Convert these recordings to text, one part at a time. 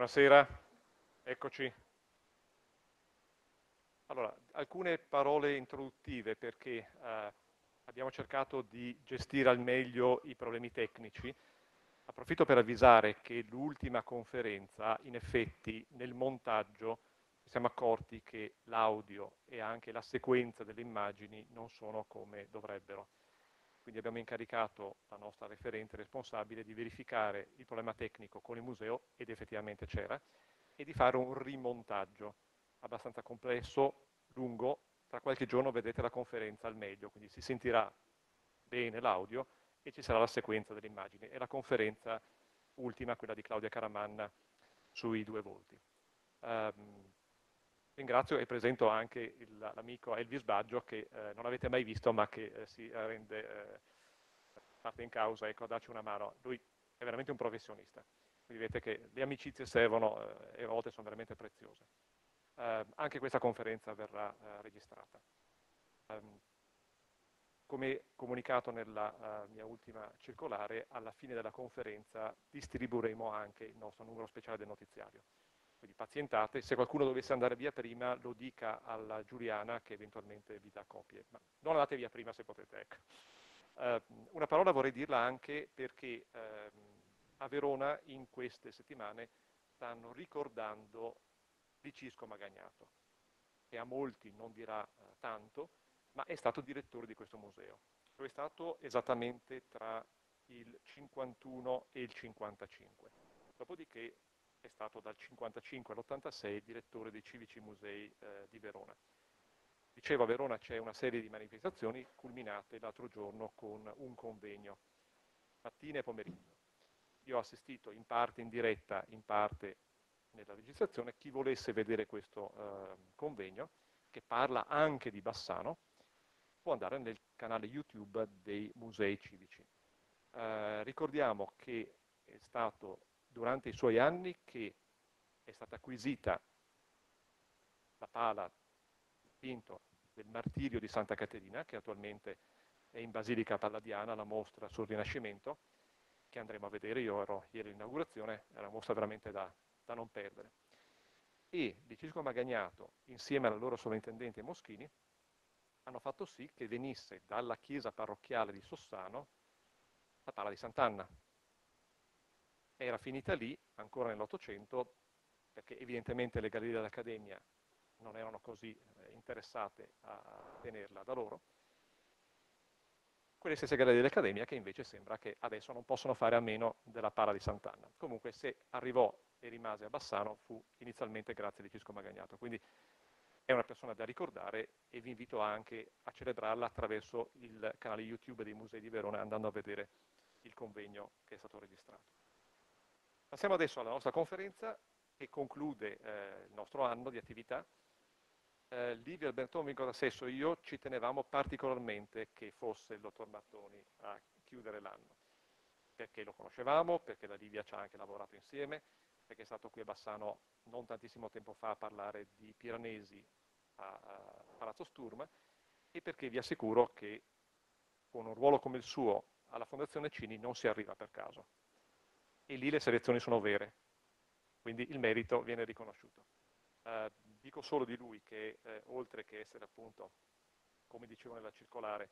Buonasera, eccoci. Allora, alcune parole introduttive perché eh, abbiamo cercato di gestire al meglio i problemi tecnici. Approfitto per avvisare che l'ultima conferenza, in effetti, nel montaggio ci siamo accorti che l'audio e anche la sequenza delle immagini non sono come dovrebbero quindi abbiamo incaricato la nostra referente responsabile di verificare il problema tecnico con il museo, ed effettivamente c'era, e di fare un rimontaggio abbastanza complesso, lungo, tra qualche giorno vedrete la conferenza al meglio, quindi si sentirà bene l'audio e ci sarà la sequenza delle immagini e la conferenza ultima, quella di Claudia Caramanna, sui due volti. Um, Ringrazio e presento anche l'amico Elvis Baggio che eh, non avete mai visto ma che eh, si eh, rende eh, parte in causa, ecco, a darci una mano. Lui è veramente un professionista, quindi vedete che le amicizie servono eh, e a volte sono veramente preziose. anche questa conferenza verrà registrata. Um, come comunicato nella uh, mia ultima circolare, alla fine della conferenza distribuiremo anche il nostro numero speciale del notiziario quindi pazientate, se qualcuno dovesse andare via prima lo dica alla Giuliana che eventualmente vi dà copie, ma non andate via prima se potete. Ecco. Eh, una parola vorrei dirla anche perché eh, a Verona in queste settimane stanno ricordando di Cisco Magagnato, che a molti non dirà eh, tanto, ma è stato direttore di questo museo. Lo è stato esattamente tra il 51 e il 55. Dopodiché è stato dal 55 all'86 direttore dei civici musei eh, di Verona. Dicevo, a Verona c'è una serie di manifestazioni culminate l'altro giorno con un convegno, mattina e pomeriggio. Io ho assistito in parte in diretta, in parte nella registrazione, chi volesse vedere questo eh, convegno, che parla anche di Bassano, può andare nel canale YouTube dei musei civici. Eh, ricordiamo che è stato durante i suoi anni che è stata acquisita la pala, il del martirio di Santa Caterina, che attualmente è in Basilica Palladiana, la mostra sul Rinascimento, che andremo a vedere, io ero ieri all'inaugurazione, è una mostra veramente da, da non perdere. E di Cisco Magagnato, insieme alla loro sovrintendente Moschini, hanno fatto sì che venisse dalla chiesa parrocchiale di Sossano la pala di Sant'Anna, era finita lì, ancora nell'Ottocento, perché evidentemente le gallerie dell'Accademia non erano così eh, interessate a tenerla da loro, quelle stesse gallerie dell'Accademia che invece sembra che adesso non possono fare a meno della pala di Sant'Anna. Comunque se arrivò e rimase a Bassano fu inizialmente grazie di Cisco Magagnato, quindi è una persona da ricordare e vi invito anche a celebrarla attraverso il canale YouTube dei Musei di Verona andando a vedere il convegno che è stato registrato. Passiamo adesso alla nostra conferenza che conclude eh, il nostro anno di attività. Eh, Livia, Alberto Vincola Sesso e io ci tenevamo particolarmente che fosse il dottor Mattoni a chiudere l'anno, perché lo conoscevamo, perché la Livia ci ha anche lavorato insieme, perché è stato qui a Bassano non tantissimo tempo fa a parlare di Piranesi a, a Palazzo Sturma e perché vi assicuro che con un ruolo come il suo alla Fondazione Cini non si arriva per caso e lì le selezioni sono vere, quindi il merito viene riconosciuto. Eh, dico solo di lui che eh, oltre che essere appunto, come dicevo nella circolare,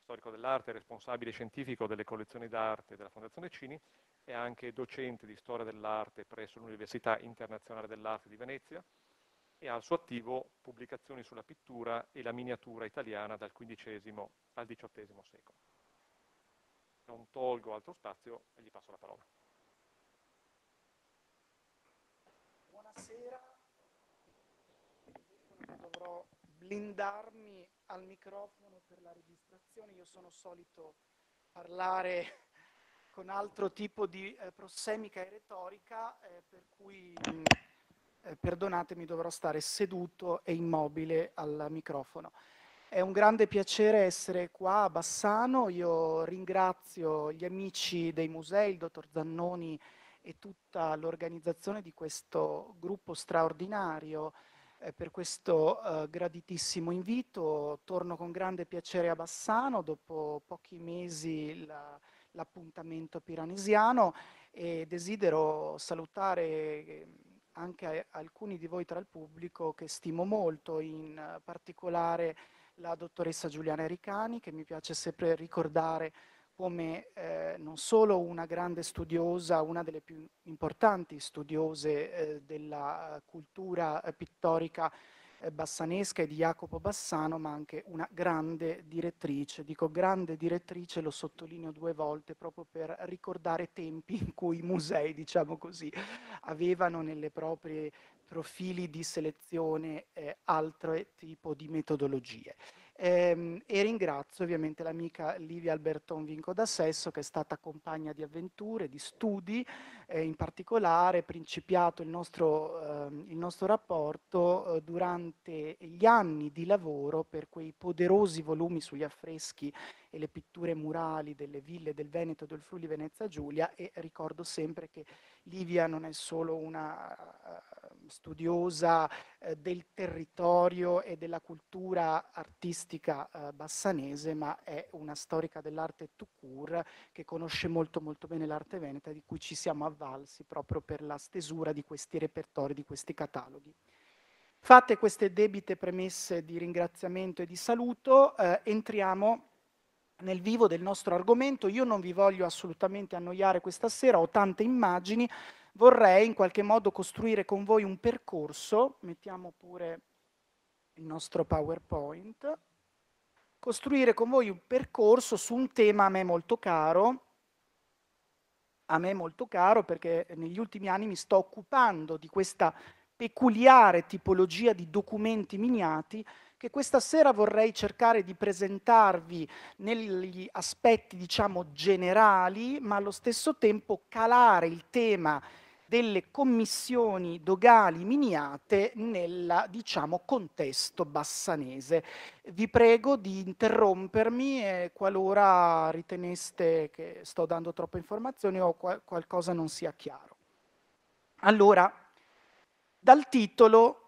storico dell'arte, responsabile scientifico delle collezioni d'arte della Fondazione Cini, è anche docente di storia dell'arte presso l'Università Internazionale dell'Arte di Venezia e ha al suo attivo pubblicazioni sulla pittura e la miniatura italiana dal XV al XVIII secolo. Non tolgo altro spazio e gli passo la parola. Buonasera. dovrò blindarmi al microfono per la registrazione. Io sono solito parlare con altro tipo di eh, prossemica e retorica, eh, per cui mm, eh, perdonatemi, dovrò stare seduto e immobile al microfono. È un grande piacere essere qua a Bassano, io ringrazio gli amici dei musei, il dottor Zannoni, e tutta l'organizzazione di questo gruppo straordinario eh, per questo eh, graditissimo invito. Torno con grande piacere a Bassano dopo pochi mesi la, l'appuntamento piranesiano e desidero salutare ehm, anche alcuni di voi tra il pubblico che stimo molto, in particolare la dottoressa Giuliana Ericani che mi piace sempre ricordare come eh, non solo una grande studiosa, una delle più importanti studiose eh, della eh, cultura eh, pittorica eh, bassanesca e di Jacopo Bassano, ma anche una grande direttrice. Dico grande direttrice, lo sottolineo due volte proprio per ricordare tempi in cui i musei, diciamo così, avevano nelle proprie profili di selezione eh, altro tipo di metodologie. Ehm, e ringrazio ovviamente l'amica Livia Alberton Vinco d'Assesso che è stata compagna di avventure, di studi, eh, in particolare principiato il nostro, eh, il nostro rapporto eh, durante gli anni di lavoro per quei poderosi volumi sugli affreschi e le pitture murali delle ville del Veneto e del Friuli Venezia Giulia e ricordo sempre che Livia non è solo una eh, studiosa eh, del territorio e della cultura artistica eh, bassanese, ma è una storica dell'arte Tucur che conosce molto molto bene l'arte veneta di cui ci siamo avvalsi proprio per la stesura di questi repertori, di questi cataloghi. Fatte queste debite premesse di ringraziamento e di saluto, eh, entriamo nel vivo del nostro argomento. Io non vi voglio assolutamente annoiare questa sera, ho tante immagini, vorrei in qualche modo costruire con voi un percorso, mettiamo pure il nostro PowerPoint, costruire con voi un percorso su un tema a me molto caro, a me molto caro perché negli ultimi anni mi sto occupando di questa peculiare tipologia di documenti miniati che questa sera vorrei cercare di presentarvi negli aspetti, diciamo, generali, ma allo stesso tempo calare il tema delle commissioni dogali miniate nel diciamo, contesto bassanese. Vi prego di interrompermi eh, qualora riteneste che sto dando troppe informazioni o qual- qualcosa non sia chiaro. Allora, dal titolo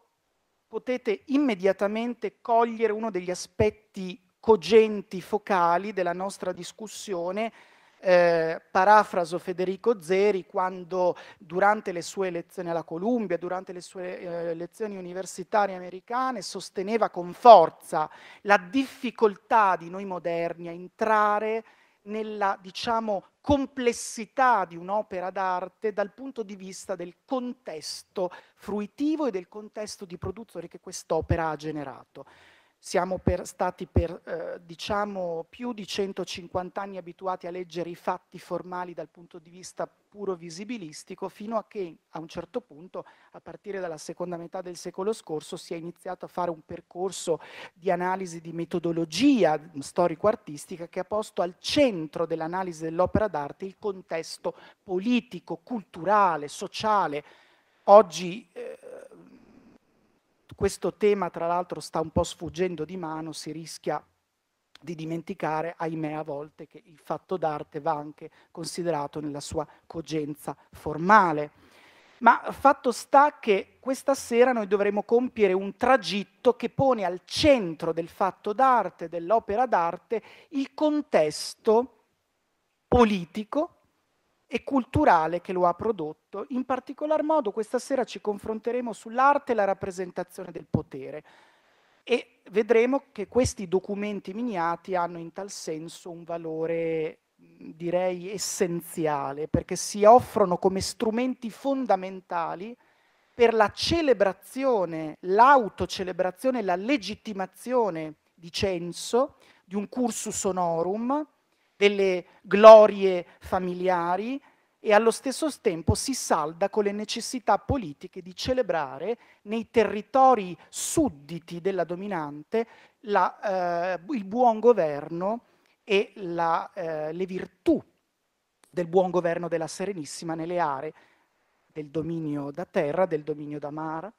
potete immediatamente cogliere uno degli aspetti cogenti, focali della nostra discussione. Eh, parafraso Federico Zeri quando durante le sue lezioni alla Columbia, durante le sue eh, lezioni universitarie americane, sosteneva con forza la difficoltà di noi moderni a entrare nella diciamo, complessità di un'opera d'arte dal punto di vista del contesto fruitivo e del contesto di produzione che quest'opera ha generato siamo per, stati per eh, diciamo più di 150 anni abituati a leggere i fatti formali dal punto di vista puro visibilistico fino a che a un certo punto, a partire dalla seconda metà del secolo scorso, si è iniziato a fare un percorso di analisi di metodologia storico-artistica che ha posto al centro dell'analisi dell'opera d'arte il contesto politico, culturale, sociale. Oggi eh, questo tema tra l'altro sta un po' sfuggendo di mano, si rischia di dimenticare, ahimè, a volte che il fatto d'arte va anche considerato nella sua cogenza formale. Ma fatto sta che questa sera noi dovremo compiere un tragitto che pone al centro del fatto d'arte, dell'opera d'arte, il contesto politico e culturale che lo ha prodotto. In particolar modo questa sera ci confronteremo sull'arte e la rappresentazione del potere e vedremo che questi documenti miniati hanno in tal senso un valore direi essenziale perché si offrono come strumenti fondamentali per la celebrazione, l'autocelebrazione, la legittimazione di censo, di un cursus honorum, delle glorie familiari e allo stesso tempo si salda con le necessità politiche di celebrare nei territori sudditi della dominante la, eh, il buon governo e la, eh, le virtù del buon governo della Serenissima nelle aree del dominio da terra, del dominio da mare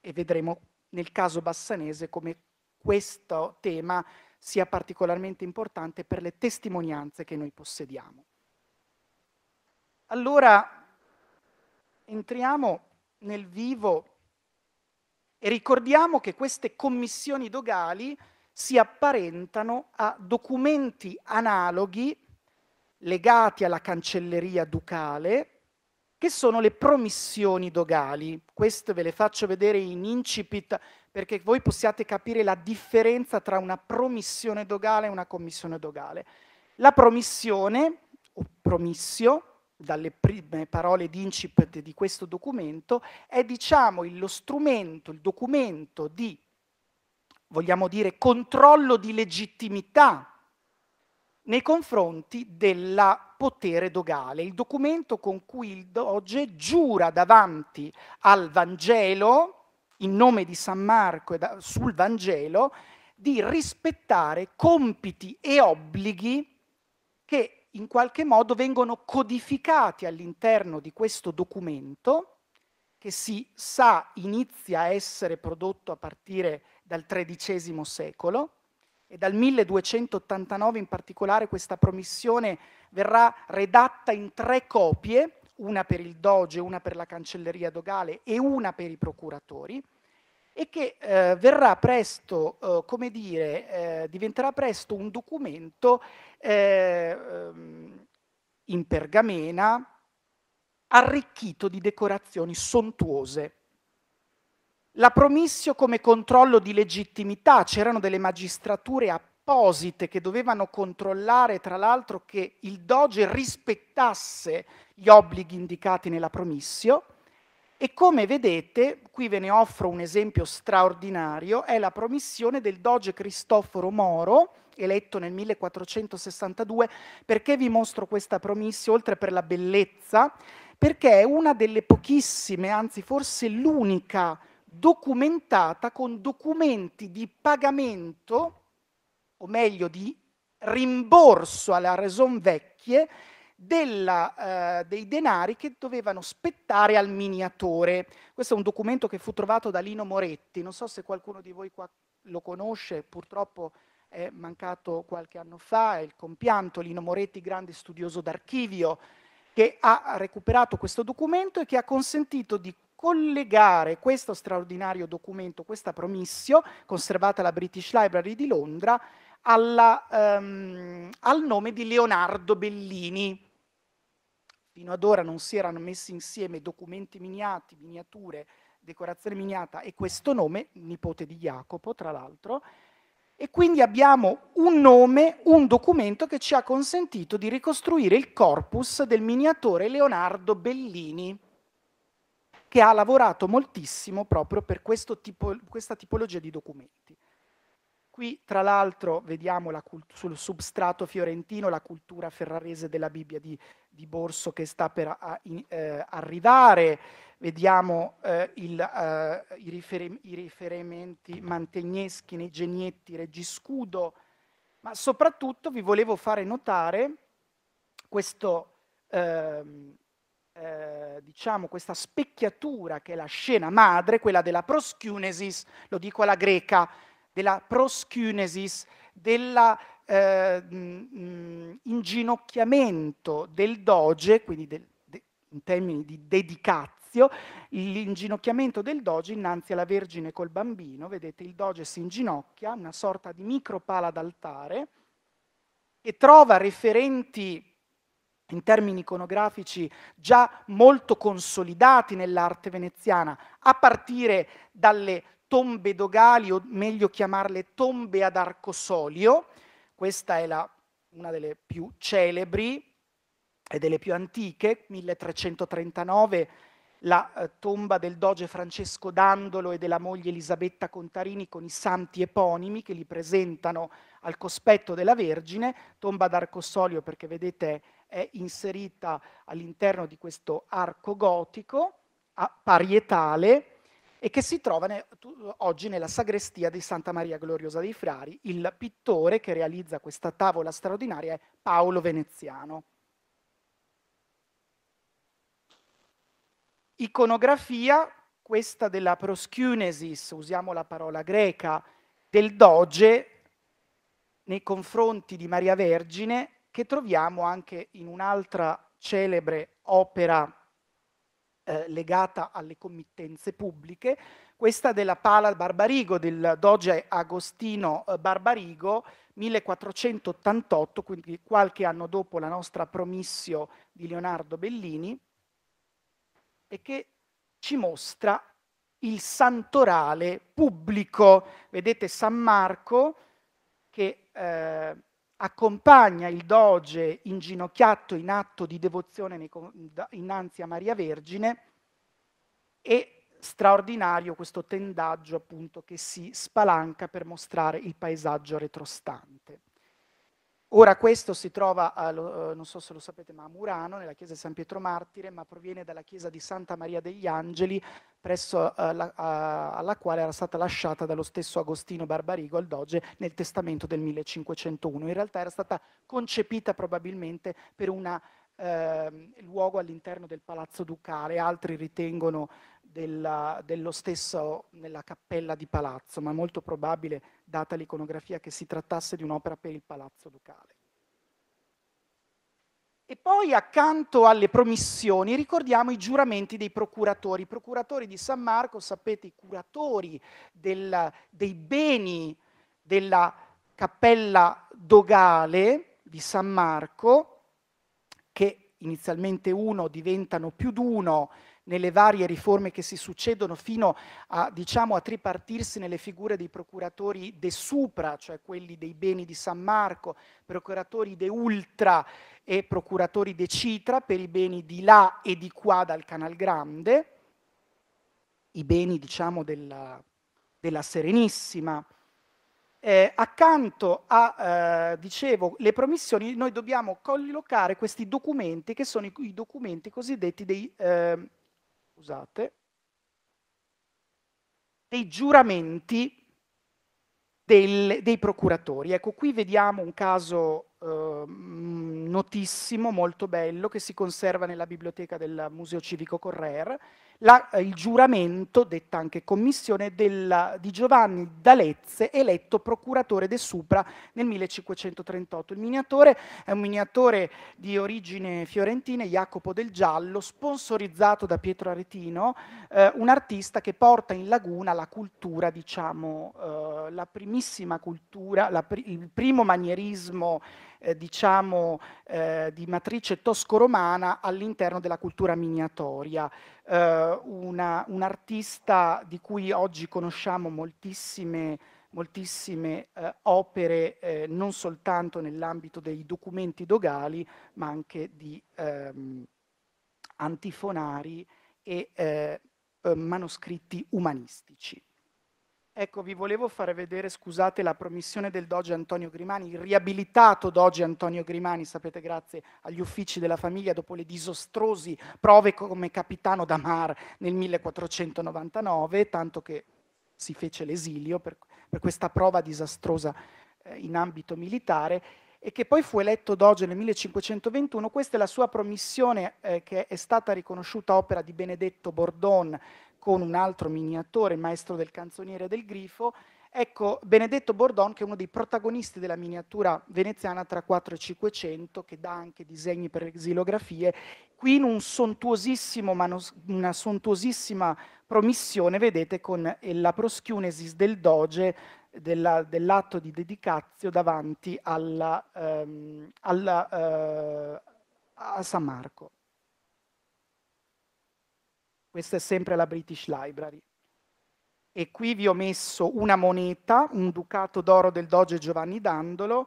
e vedremo nel caso bassanese come questo tema sia particolarmente importante per le testimonianze che noi possediamo. Allora entriamo nel vivo e ricordiamo che queste commissioni dogali si apparentano a documenti analoghi legati alla cancelleria ducale, che sono le promissioni dogali. Queste ve le faccio vedere in incipit perché voi possiate capire la differenza tra una promissione dogale e una commissione dogale. La promissione, o promissio, dalle prime parole di incipit di questo documento, è diciamo lo strumento, il documento di, vogliamo dire, controllo di legittimità nei confronti del potere dogale, il documento con cui il doge giura davanti al Vangelo, in nome di San Marco e da, sul Vangelo, di rispettare compiti e obblighi che in qualche modo vengono codificati all'interno di questo documento che si sa inizia a essere prodotto a partire dal XIII secolo e dal 1289 in particolare questa promissione verrà redatta in tre copie, una per il doge, una per la cancelleria dogale e una per i procuratori e che eh, verrà presto, eh, come dire, eh, diventerà presto un documento eh, ehm, in pergamena arricchito di decorazioni sontuose. La promissio come controllo di legittimità, c'erano delle magistrature apposite che dovevano controllare tra l'altro che il doge rispettasse gli obblighi indicati nella promissio e come vedete, qui ve ne offro un esempio straordinario, è la promissione del doge Cristoforo Moro, eletto nel 1462. Perché vi mostro questa promissione, oltre per la bellezza? Perché è una delle pochissime, anzi forse l'unica, documentata con documenti di pagamento, o meglio di rimborso alla raison vecchie, della, eh, dei denari che dovevano spettare al miniatore. Questo è un documento che fu trovato da Lino Moretti, non so se qualcuno di voi qua lo conosce, purtroppo è mancato qualche anno fa, è il compianto Lino Moretti, grande studioso d'archivio, che ha recuperato questo documento e che ha consentito di collegare questo straordinario documento, questa promissio, conservata alla British Library di Londra, alla, um, al nome di Leonardo Bellini, Fino ad ora non si erano messi insieme documenti miniati, miniature, decorazione miniata e questo nome, nipote di Jacopo tra l'altro, e quindi abbiamo un nome, un documento che ci ha consentito di ricostruire il corpus del miniatore Leonardo Bellini, che ha lavorato moltissimo proprio per tipo, questa tipologia di documenti. Qui tra l'altro vediamo la sul substrato fiorentino la cultura ferrarese della Bibbia di, di Borso che sta per a, in, eh, arrivare, vediamo eh, il, eh, i, riferim i, riferimenti mantegneschi nei Genietti, Regiscudo, ma soprattutto vi volevo fare notare questo, ehm, eh, diciamo, questa specchiatura che è la scena madre, quella della proscunesis, lo dico alla greca, della proscunesis, dell'inginocchiamento eh, mm, mm, del doge, quindi del, de, in termini di dedicazio, l'inginocchiamento del doge innanzi alla Vergine col bambino, vedete il doge si inginocchia, una sorta di micropala d'altare, e trova referenti in termini iconografici già molto consolidati nell'arte veneziana, a partire dalle tombe dogali, o meglio chiamarle tombe ad arcosolio. Questa è la, una delle più celebri e delle più antiche, 1339, la eh, tomba del doge Francesco Dandolo e della moglie Elisabetta Contarini con i santi eponimi che li presentano al cospetto della Vergine, tomba d'arcosolio perché vedete è inserita all'interno di questo arco gotico a, parietale e che si trova ne, tu, oggi nella sagrestia di Santa Maria Gloriosa dei Frari. Il pittore che realizza questa tavola straordinaria è Paolo Veneziano. Iconografia, questa della proscunesis, usiamo la parola greca, del doge nei confronti di Maria Vergine, che troviamo anche in un'altra celebre opera eh, legata alle committenze pubbliche, questa della Pala Barbarigo, del doge Agostino eh, Barbarigo, 1488, quindi qualche anno dopo la nostra promissio di Leonardo Bellini, e che ci mostra il santorale pubblico. Vedete San Marco che eh, accompagna il doge inginocchiato in atto di devozione innanzi a Maria Vergine e straordinario questo tendaggio appunto che si spalanca per mostrare il paesaggio retrostante. Ora questo si trova, a, eh, non so se lo sapete, ma a Murano, nella chiesa di San Pietro Martire, ma proviene dalla chiesa di Santa Maria degli Angeli, presso alla, eh, alla quale era stata lasciata dallo stesso Agostino Barbarigo al Doge nel testamento del 1501. In realtà era stata concepita probabilmente per un eh, luogo all'interno del Palazzo Ducale, altri ritengono della, dello stesso nella cappella di palazzo, ma è molto probabile, data l'iconografia, che si trattasse di un'opera per il palazzo ducale. E poi accanto alle promissioni ricordiamo i giuramenti dei procuratori. I procuratori di San Marco, sapete, i curatori del, dei beni della cappella dogale di San Marco, che inizialmente uno diventano più di uno, nelle varie riforme che si succedono fino a, diciamo, a tripartirsi nelle figure dei procuratori de supra, cioè quelli dei beni di San Marco, procuratori de ultra e procuratori de citra per i beni di là e di qua dal Canal Grande, i beni diciamo, della, della Serenissima. Eh, accanto a, eh, dicevo, le promissioni, noi dobbiamo collocare questi documenti che sono i, i documenti cosiddetti dei, eh, scusate, dei giuramenti del, dei procuratori. Ecco, qui vediamo un caso eh, notissimo, molto bello, che si conserva nella biblioteca del Museo Civico Correr la, eh, il giuramento, detta anche commissione, della, di Giovanni D'Alezze, eletto procuratore de Supra nel 1538. Il miniatore è un miniatore di origine fiorentina, Jacopo del Giallo, sponsorizzato da Pietro Aretino, eh, un artista che porta in laguna la cultura, diciamo, eh, la primissima cultura, la pr il primo manierismo eh, diciamo, eh, di matrice tosco-romana all'interno della cultura miniatoria. Eh, una, un artista di cui oggi conosciamo moltissime moltissime eh, opere eh, non soltanto nell'ambito dei documenti dogali, ma anche di ehm, antifonari e eh, eh manoscritti umanistici. Ecco, vi volevo fare vedere, scusate, la promissione del Doge Antonio Grimani, il riabilitato Doge Antonio Grimani, sapete, grazie agli uffici della famiglia dopo le disastrose prove come capitano da Mar nel 1499, tanto che si fece l'esilio per, per questa prova disastrosa eh, in ambito militare e che poi fu eletto doge nel 1521. Questa è la sua promissione eh, che è stata riconosciuta opera di Benedetto Bordon con un altro miniatore, il maestro del canzoniere del grifo, Ecco, Benedetto Bordon, che è uno dei protagonisti della miniatura veneziana tra 4 e 500, che dà anche disegni per le xilografie, qui in un manos- una sontuosissima promissione, vedete, con la proschiunesis del doge della, dell'atto di dedicazio davanti alla, ehm, alla, eh, a San Marco. Questa è sempre la British Library. E qui vi ho messo una moneta, un ducato d'oro del doge Giovanni Dandolo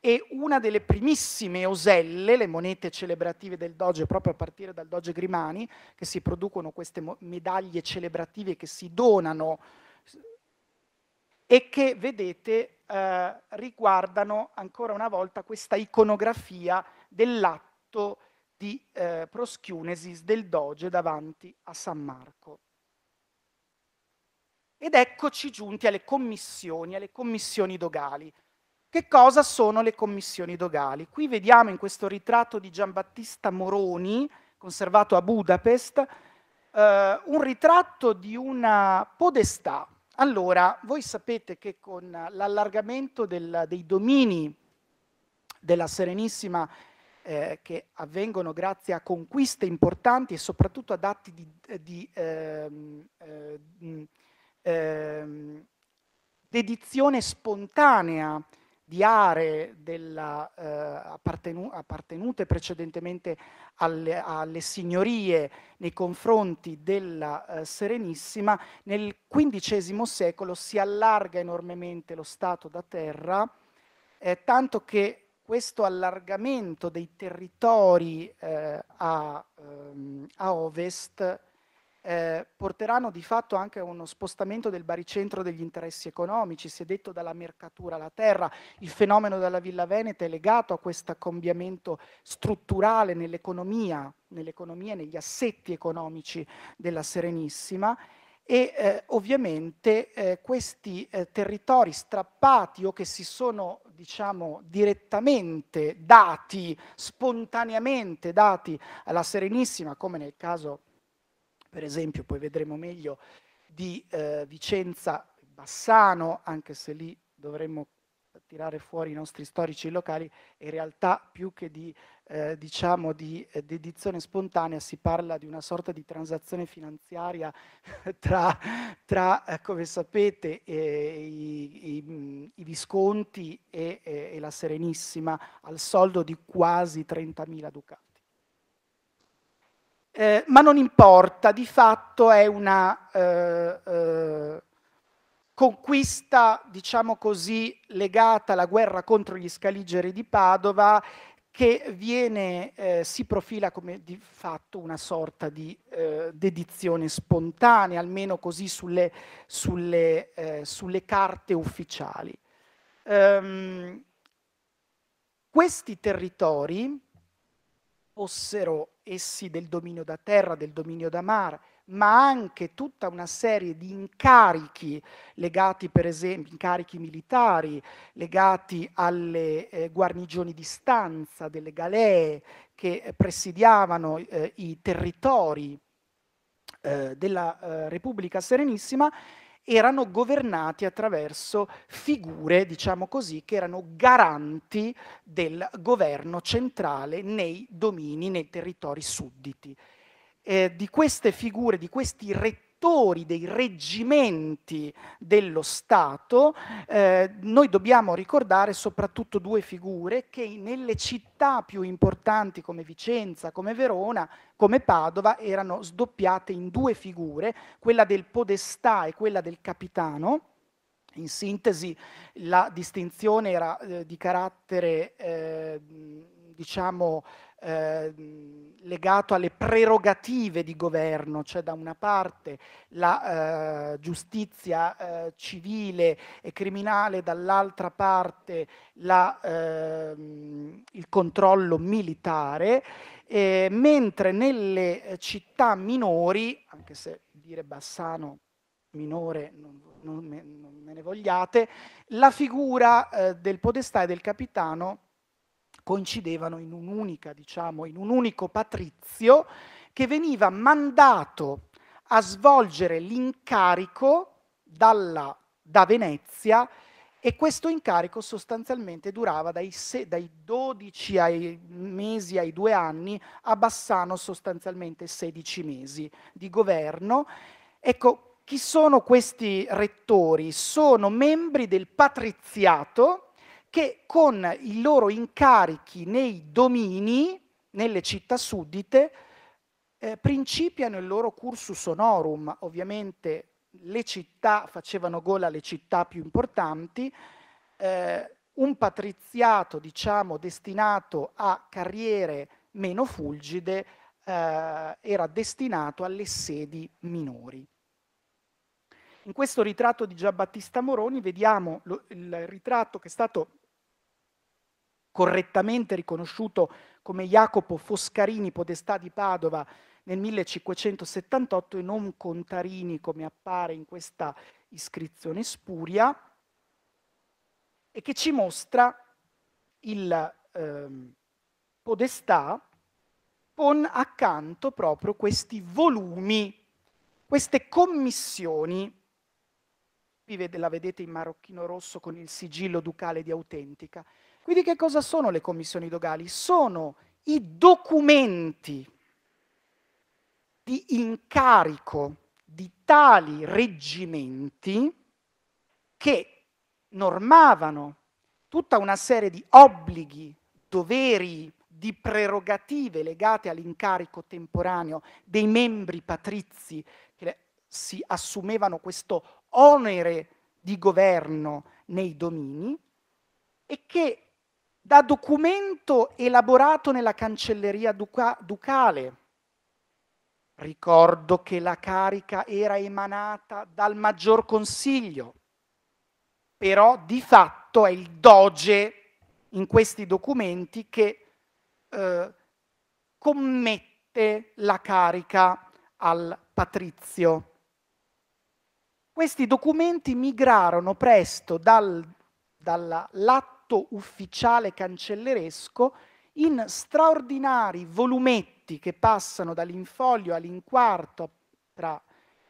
e una delle primissime oselle, le monete celebrative del doge, proprio a partire dal doge Grimani, che si producono queste medaglie celebrative che si donano e che, vedete, eh, riguardano ancora una volta questa iconografia dell'atto di eh, proschiunesis del doge davanti a San Marco. Ed eccoci giunti alle commissioni, alle commissioni dogali. Che cosa sono le commissioni dogali? Qui vediamo in questo ritratto di Giambattista Moroni, conservato a Budapest, eh, un ritratto di una podestà. Allora, voi sapete che con l'allargamento del, dei domini della Serenissima eh, che avvengono grazie a conquiste importanti e soprattutto ad atti di, eh, di ehm, eh, mm, ehm, dedizione spontanea di aree della, eh, appartenu appartenute precedentemente alle, alle, signorie nei confronti della eh, Serenissima, nel XV secolo si allarga enormemente lo Stato da terra, eh, tanto che questo allargamento dei territori eh, a, ehm, a, ovest eh, porteranno di fatto anche a uno spostamento del baricentro degli interessi economici, si è detto dalla mercatura alla terra, il fenomeno della Villa Veneta è legato a questo cambiamento strutturale nell'economia, nell'economia e negli assetti economici della Serenissima e eh, ovviamente eh, questi eh, territori strappati o che si sono diciamo direttamente dati, spontaneamente dati alla Serenissima, come nel caso per esempio, poi vedremo meglio, di eh, Vicenza Bassano, anche se lì dovremmo tirare fuori i nostri storici locali, in realtà più che di eh, diciamo di eh, dedizione spontanea si parla di una sorta di transazione finanziaria tra, tra eh, come sapete, eh, i, i, i, Visconti e, e, e, la Serenissima al soldo di quasi 30.000 ducati. Eh, ma non importa, di fatto è una eh, conquista, diciamo così, legata alla guerra contro gli scaligeri di Padova che viene, eh, si profila come di fatto una sorta di eh, dedizione spontanea, almeno così sulle, sulle, eh, sulle carte ufficiali. Um, questi territori, fossero essi del dominio da terra, del dominio da mare, ma anche tutta una serie di incarichi legati per esempio incarichi militari, legati alle eh, guarnigioni di stanza, delle galee che presidiavano eh, i territori eh, della eh, Repubblica Serenissima erano governati attraverso figure, diciamo così, che erano garanti del governo centrale nei domini, nei territori sudditi eh, di queste figure, di questi rettori, dei reggimenti dello Stato, eh, noi dobbiamo ricordare soprattutto due figure che nelle città più importanti come Vicenza, come Verona, come Padova erano sdoppiate in due figure, quella del podestà e quella del capitano. In sintesi, la distinzione era eh, di carattere, eh, diciamo, Ehm, legato alle prerogative di governo, cioè da una parte la eh, giustizia eh, civile e criminale, dall'altra parte la, ehm, il controllo militare, mentre nelle eh, città minori, anche se dire Bassano minore non, non, me, non me ne vogliate, la figura eh, del podestà e del capitano coincidevano in, diciamo, in un unico patrizio che veniva mandato a svolgere l'incarico dalla, da Venezia e questo incarico sostanzialmente durava dai, se, dai 12 ai, mesi ai due anni, a Bassano sostanzialmente 16 mesi di governo. Ecco, chi sono questi rettori? Sono membri del patriziato che con i loro incarichi nei domini, nelle città suddite, eh, principiano il loro cursus honorum. Ovviamente le città facevano gola alle città più importanti, eh, un patriziato, diciamo, destinato a carriere meno fulgide eh, era destinato alle sedi minori. In questo ritratto di Giambattista Moroni vediamo lo, il ritratto che è stato correttamente riconosciuto come Jacopo Foscarini, podestà di Padova, nel 1578 e non Contarini come appare in questa iscrizione spuria, e che ci mostra il ehm, podestà con accanto proprio questi volumi, queste commissioni. Qui la vedete in marocchino rosso con il sigillo ducale di autentica. Quindi che cosa sono le commissioni dogali? Sono i documenti di incarico di tali reggimenti che normavano tutta una serie di obblighi, doveri, di prerogative legate all'incarico temporaneo dei membri patrizi che si assumevano questo onere di governo nei domini e che da documento elaborato nella cancelleria duca- ducale. Ricordo che la carica era emanata dal maggior consiglio, però di fatto è il doge in questi documenti che eh, commette la carica al patrizio. Questi documenti migrarono presto dal, dalla, atto ufficiale cancelleresco in straordinari volumetti che passano dall'infoglio all'inquarto tra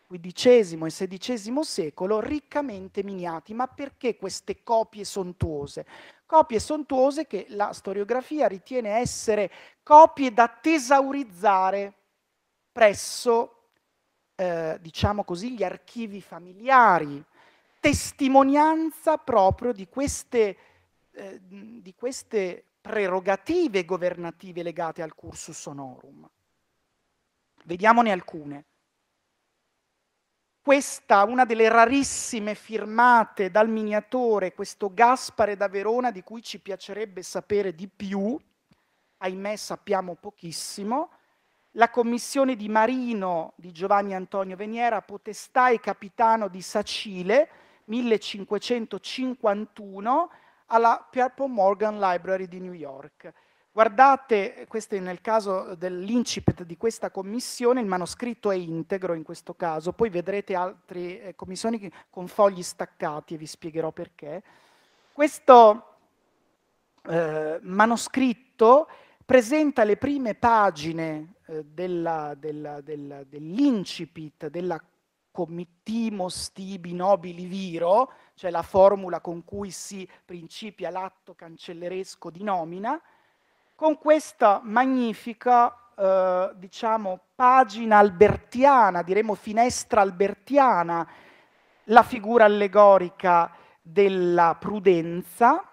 XV e XVI secolo, riccamente miniati. Ma perché queste copie sontuose? Copie sontuose che la storiografia ritiene essere copie da tesaurizzare presso, eh, diciamo così, gli archivi familiari, testimonianza proprio di queste Ehm, di queste prerogative governative legate al cursus honorum. Vediamone alcune. Questa, una delle rarissime firmate dal miniatore, questo Gaspare da Verona, di cui ci piacerebbe sapere di più, ahimè sappiamo pochissimo, la commissione di Marino di Giovanni Antonio Veniera, potestà e capitano di Sacile, 1551, alla Pierpont Morgan Library di New York. Guardate, questo è nel caso dell'incipit di questa commissione, il manoscritto è integro in questo caso, poi vedrete altre eh, commissioni con fogli staccati e vi spiegherò perché. Questo eh, manoscritto presenta le prime pagine eh, dell'incipit della, della, dell della committimos tibi nobili viro, cioè la formula con cui si principia l'atto cancelleresco di nomina, con questa magnifica, eh, diciamo, pagina albertiana, diremmo finestra albertiana, la figura allegorica della prudenza.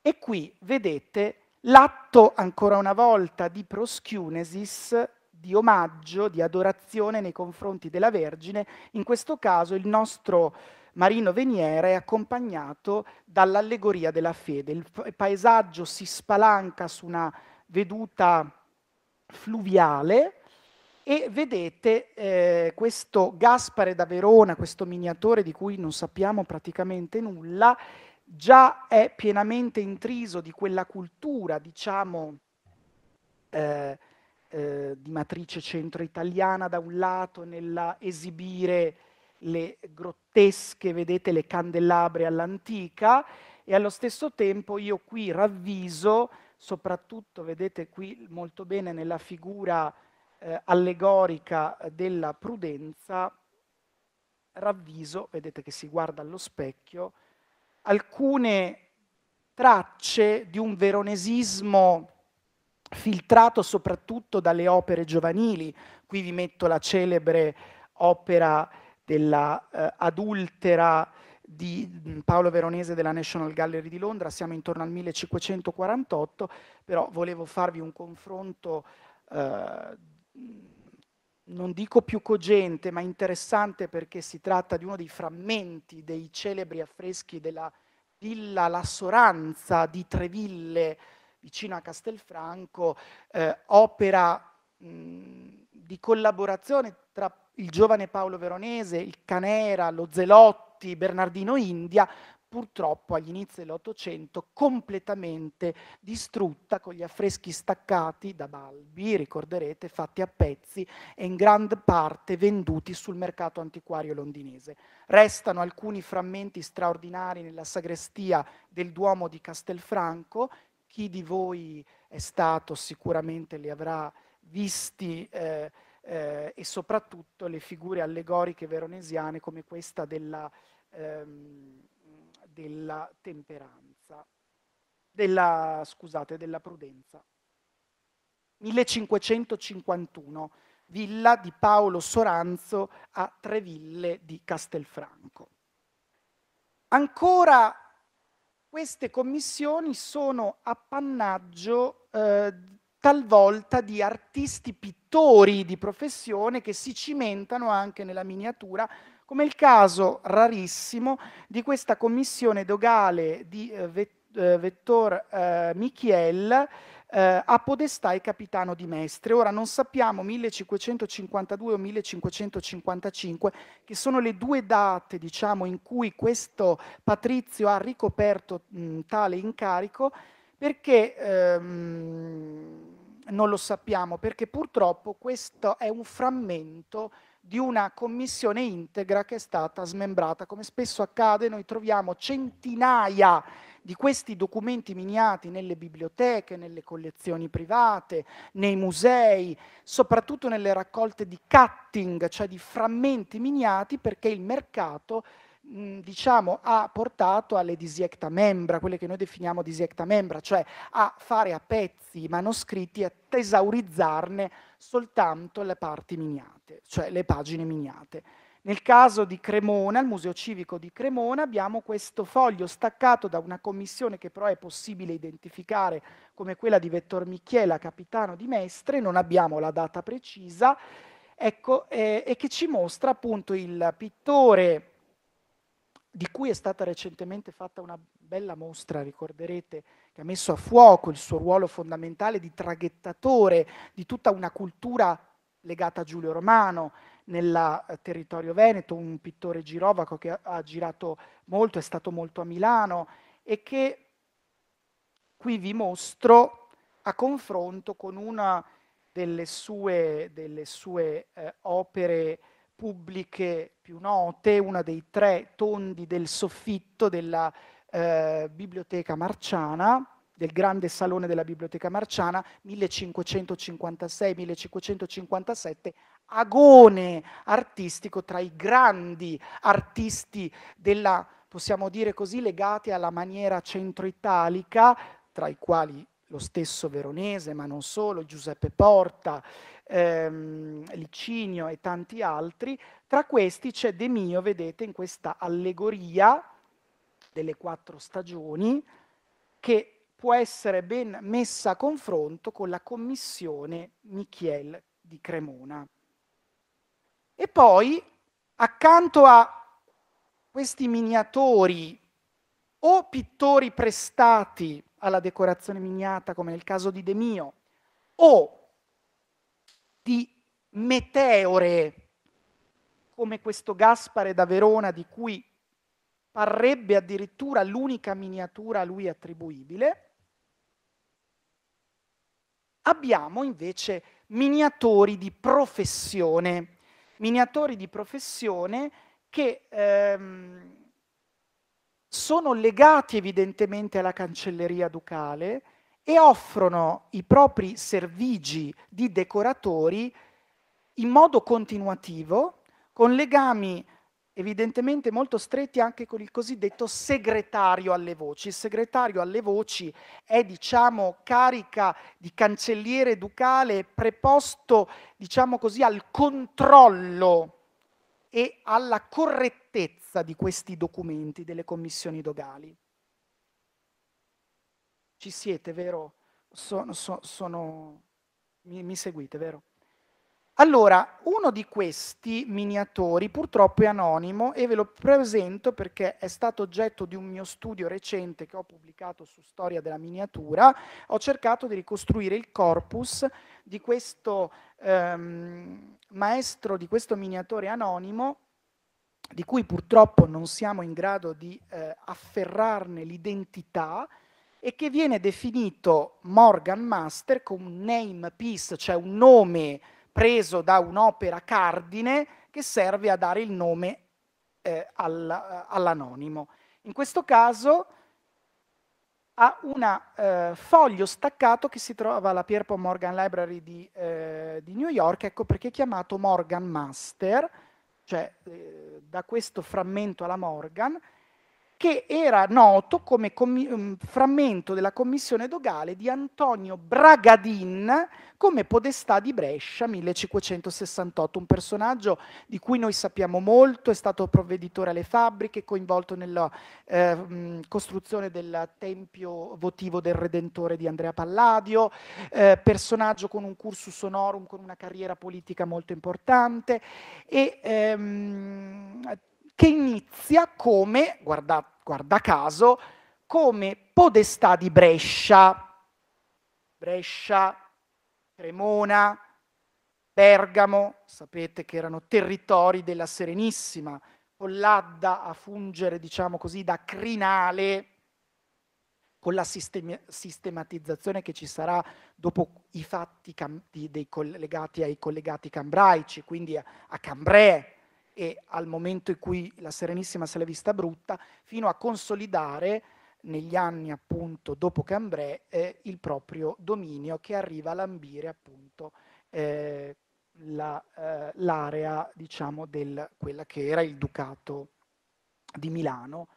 E qui vedete l'atto, ancora una volta, di proschiunesis di omaggio, di adorazione nei confronti della Vergine. In questo caso il nostro Marino Veniera è accompagnato dall'allegoria della fede. Il paesaggio si spalanca su una veduta fluviale e vedete eh, questo Gaspare da Verona, questo miniatore di cui non sappiamo praticamente nulla, già è pienamente intriso di quella cultura, diciamo, eh, eh, di matrice centro-italiana da un lato nell'esibire le grottesche, vedete, le candelabre all'antica e allo stesso tempo io qui ravviso, soprattutto vedete qui molto bene nella figura eh, allegorica della prudenza, ravviso, vedete che si guarda allo specchio, alcune tracce di un veronesismo filtrato soprattutto dalle opere giovanili. Qui vi metto la celebre opera della eh, adultera di mm, Paolo Veronese della National Gallery di Londra, siamo intorno al 1548, però volevo farvi un confronto eh, mm, non dico più cogente, ma interessante perché si tratta di uno dei frammenti dei celebri affreschi della villa La Soranza di Treville vicino a Castelfranco, eh, opera mh, di collaborazione tra il giovane Paolo Veronese, il Canera, lo Zelotti, Bernardino India, purtroppo agli inizi dell'Ottocento completamente distrutta con gli affreschi staccati da Balbi, ricorderete, fatti a pezzi e in gran parte venduti sul mercato antiquario londinese. Restano alcuni frammenti straordinari nella sagrestia del Duomo di Castelfranco chi di voi è stato sicuramente li avrà visti eh, eh, e soprattutto le figure allegoriche veronesiane come questa della, ehm, della temperanza, della, scusate, della prudenza. 1551, villa di Paolo Soranzo a Treville di Castelfranco. Ancora queste commissioni sono appannaggio eh, talvolta di artisti pittori di professione che si cimentano anche nella miniatura, come il caso rarissimo di questa commissione dogale di eh, eh Vettor eh, Michiel, eh, a Podestà e capitano di Mestre. Ora non sappiamo 1552 o 1555, che sono le due date diciamo, in cui questo patrizio ha ricoperto mh, tale incarico, perché ehm, non lo sappiamo, perché purtroppo questo è un frammento di una commissione integra che è stata smembrata. Come spesso accade, noi troviamo centinaia di questi documenti miniati nelle biblioteche, nelle collezioni private, nei musei, soprattutto nelle raccolte di cutting, cioè di frammenti miniati perché il mercato diciamo, ha portato alle disiecta membra, quelle che noi definiamo disiecta membra, cioè a fare a pezzi i manoscritti e a tesaurizzarne soltanto le parti miniate, cioè le pagine miniate. Nel caso di Cremona, il Museo Civico di Cremona, abbiamo questo foglio staccato da una commissione che però è possibile identificare come quella di Vettor Michiela, capitano di Mestre, non abbiamo la data precisa, ecco, eh, e che ci mostra appunto il pittore di cui è stata recentemente fatta una bella mostra, ricorderete, che ha messo a fuoco il suo ruolo fondamentale di traghettatore di tutta una cultura legata a Giulio Romano, nel eh, territorio veneto, un pittore girovaco che ha girato molto, è stato molto a Milano e che qui vi mostro a confronto con una delle sue, delle sue eh, opere pubbliche più note, una dei tre tondi del soffitto della eh, Biblioteca Marciana, del grande salone della Biblioteca Marciana 1556-1557, agone artistico tra i grandi artisti della, possiamo dire così, legati alla maniera centroitalica, tra i quali lo stesso Veronese, ma non solo, Giuseppe Porta, ehm, Licinio e tanti altri. Tra questi c'è De Mio, vedete, in questa allegoria delle quattro stagioni, che può essere ben messa a confronto con la commissione Michiel di Cremona. E poi, accanto a questi miniatori o pittori prestati alla decorazione miniata, come nel caso di De Mio, o di meteore, come questo Gaspare da Verona, di cui parrebbe addirittura l'unica miniatura a lui attribuibile, Abbiamo invece miniatori di professione, miniatori di professione che ehm, sono legati evidentemente alla cancelleria ducale e offrono i propri servigi di decoratori in modo continuativo, con legami evidentemente molto stretti anche con il cosiddetto segretario alle voci. Il segretario alle voci è, diciamo, carica di cancelliere ducale preposto, diciamo così, al controllo e alla correttezza di questi documenti delle commissioni dogali. Ci siete, vero? Sono, sono, sono... Mi, mi seguite, vero? Allora, uno di questi miniatori purtroppo è anonimo e ve lo presento perché è stato oggetto di un mio studio recente che ho pubblicato su Storia della miniatura. Ho cercato di ricostruire il corpus di questo ehm, maestro, di questo miniatore anonimo di cui purtroppo non siamo in grado di eh, afferrarne l'identità, e che viene definito Morgan Master con un name piece, cioè un nome preso da un'opera cardine che serve a dare il nome eh, all'anonimo. In questo caso ha un eh, foglio staccato che si trova alla Pierpont Morgan Library di, eh, di, New York, ecco perché è chiamato Morgan Master, cioè eh, da questo frammento alla Morgan, che era noto come com- mm, frammento della commissione dogale di Antonio Bragadin come podestà di Brescia 1568, un personaggio di cui noi sappiamo molto, è stato provveditore alle fabbriche, coinvolto nella eh, mm, costruzione del tempio votivo del Redentore di Andrea Palladio, eh, personaggio con un cursus honorum, con una carriera politica molto importante e ehm, che inizia come, guarda, guarda caso, come podestà di Brescia, Brescia, Cremona, Bergamo, sapete che erano territori della Serenissima, con l'Adda a fungere, diciamo così, da crinale con la sistemi- sistematizzazione che ci sarà dopo i fatti cam- dei collegati ai collegati cambraici, quindi a, a Cambrè, e al momento in cui la Serenissima se l'è vista brutta, fino a consolidare negli anni appunto dopo Cambrè eh, il proprio dominio che arriva a lambire appunto eh, la, eh, l'area diciamo del quella che era il Ducato di Milano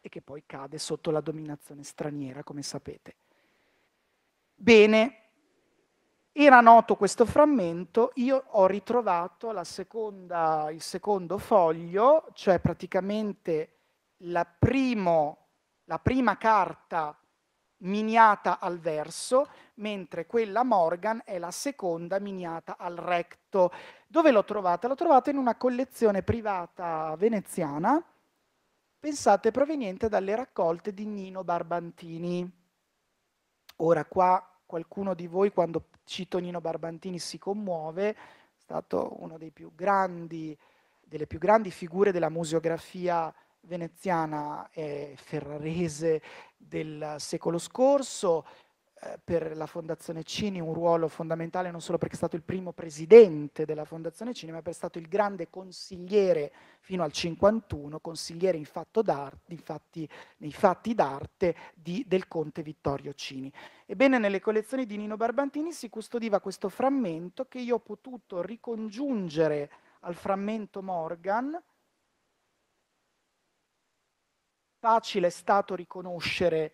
e che poi cade sotto la dominazione straniera come sapete. Bene, era noto questo frammento, io ho ritrovato seconda, il secondo foglio, cioè praticamente la, primo, la prima carta miniata al verso, mentre quella Morgan è la seconda miniata al recto. Dove l'ho trovata? L'ho trovata in una collezione privata veneziana, pensate proveniente dalle raccolte di Nino Barbantini. Ora qua qualcuno di voi quando cito Nino Barbantini si commuove, è stato uno dei più grandi, delle più grandi figure della museografia veneziana e ferrarese del secolo scorso, eh, per la Fondazione Cini un ruolo fondamentale non solo perché è stato il primo presidente della Fondazione Cini, ma perché è stato il grande consigliere fino al 51, consigliere in fatto d'arte, infatti, nei fatti d'arte di, del conte Vittorio Cini. Ebbene, nelle collezioni di Nino Barbantini si custodiva questo frammento che io ho potuto ricongiungere al frammento Morgan, facile è stato riconoscere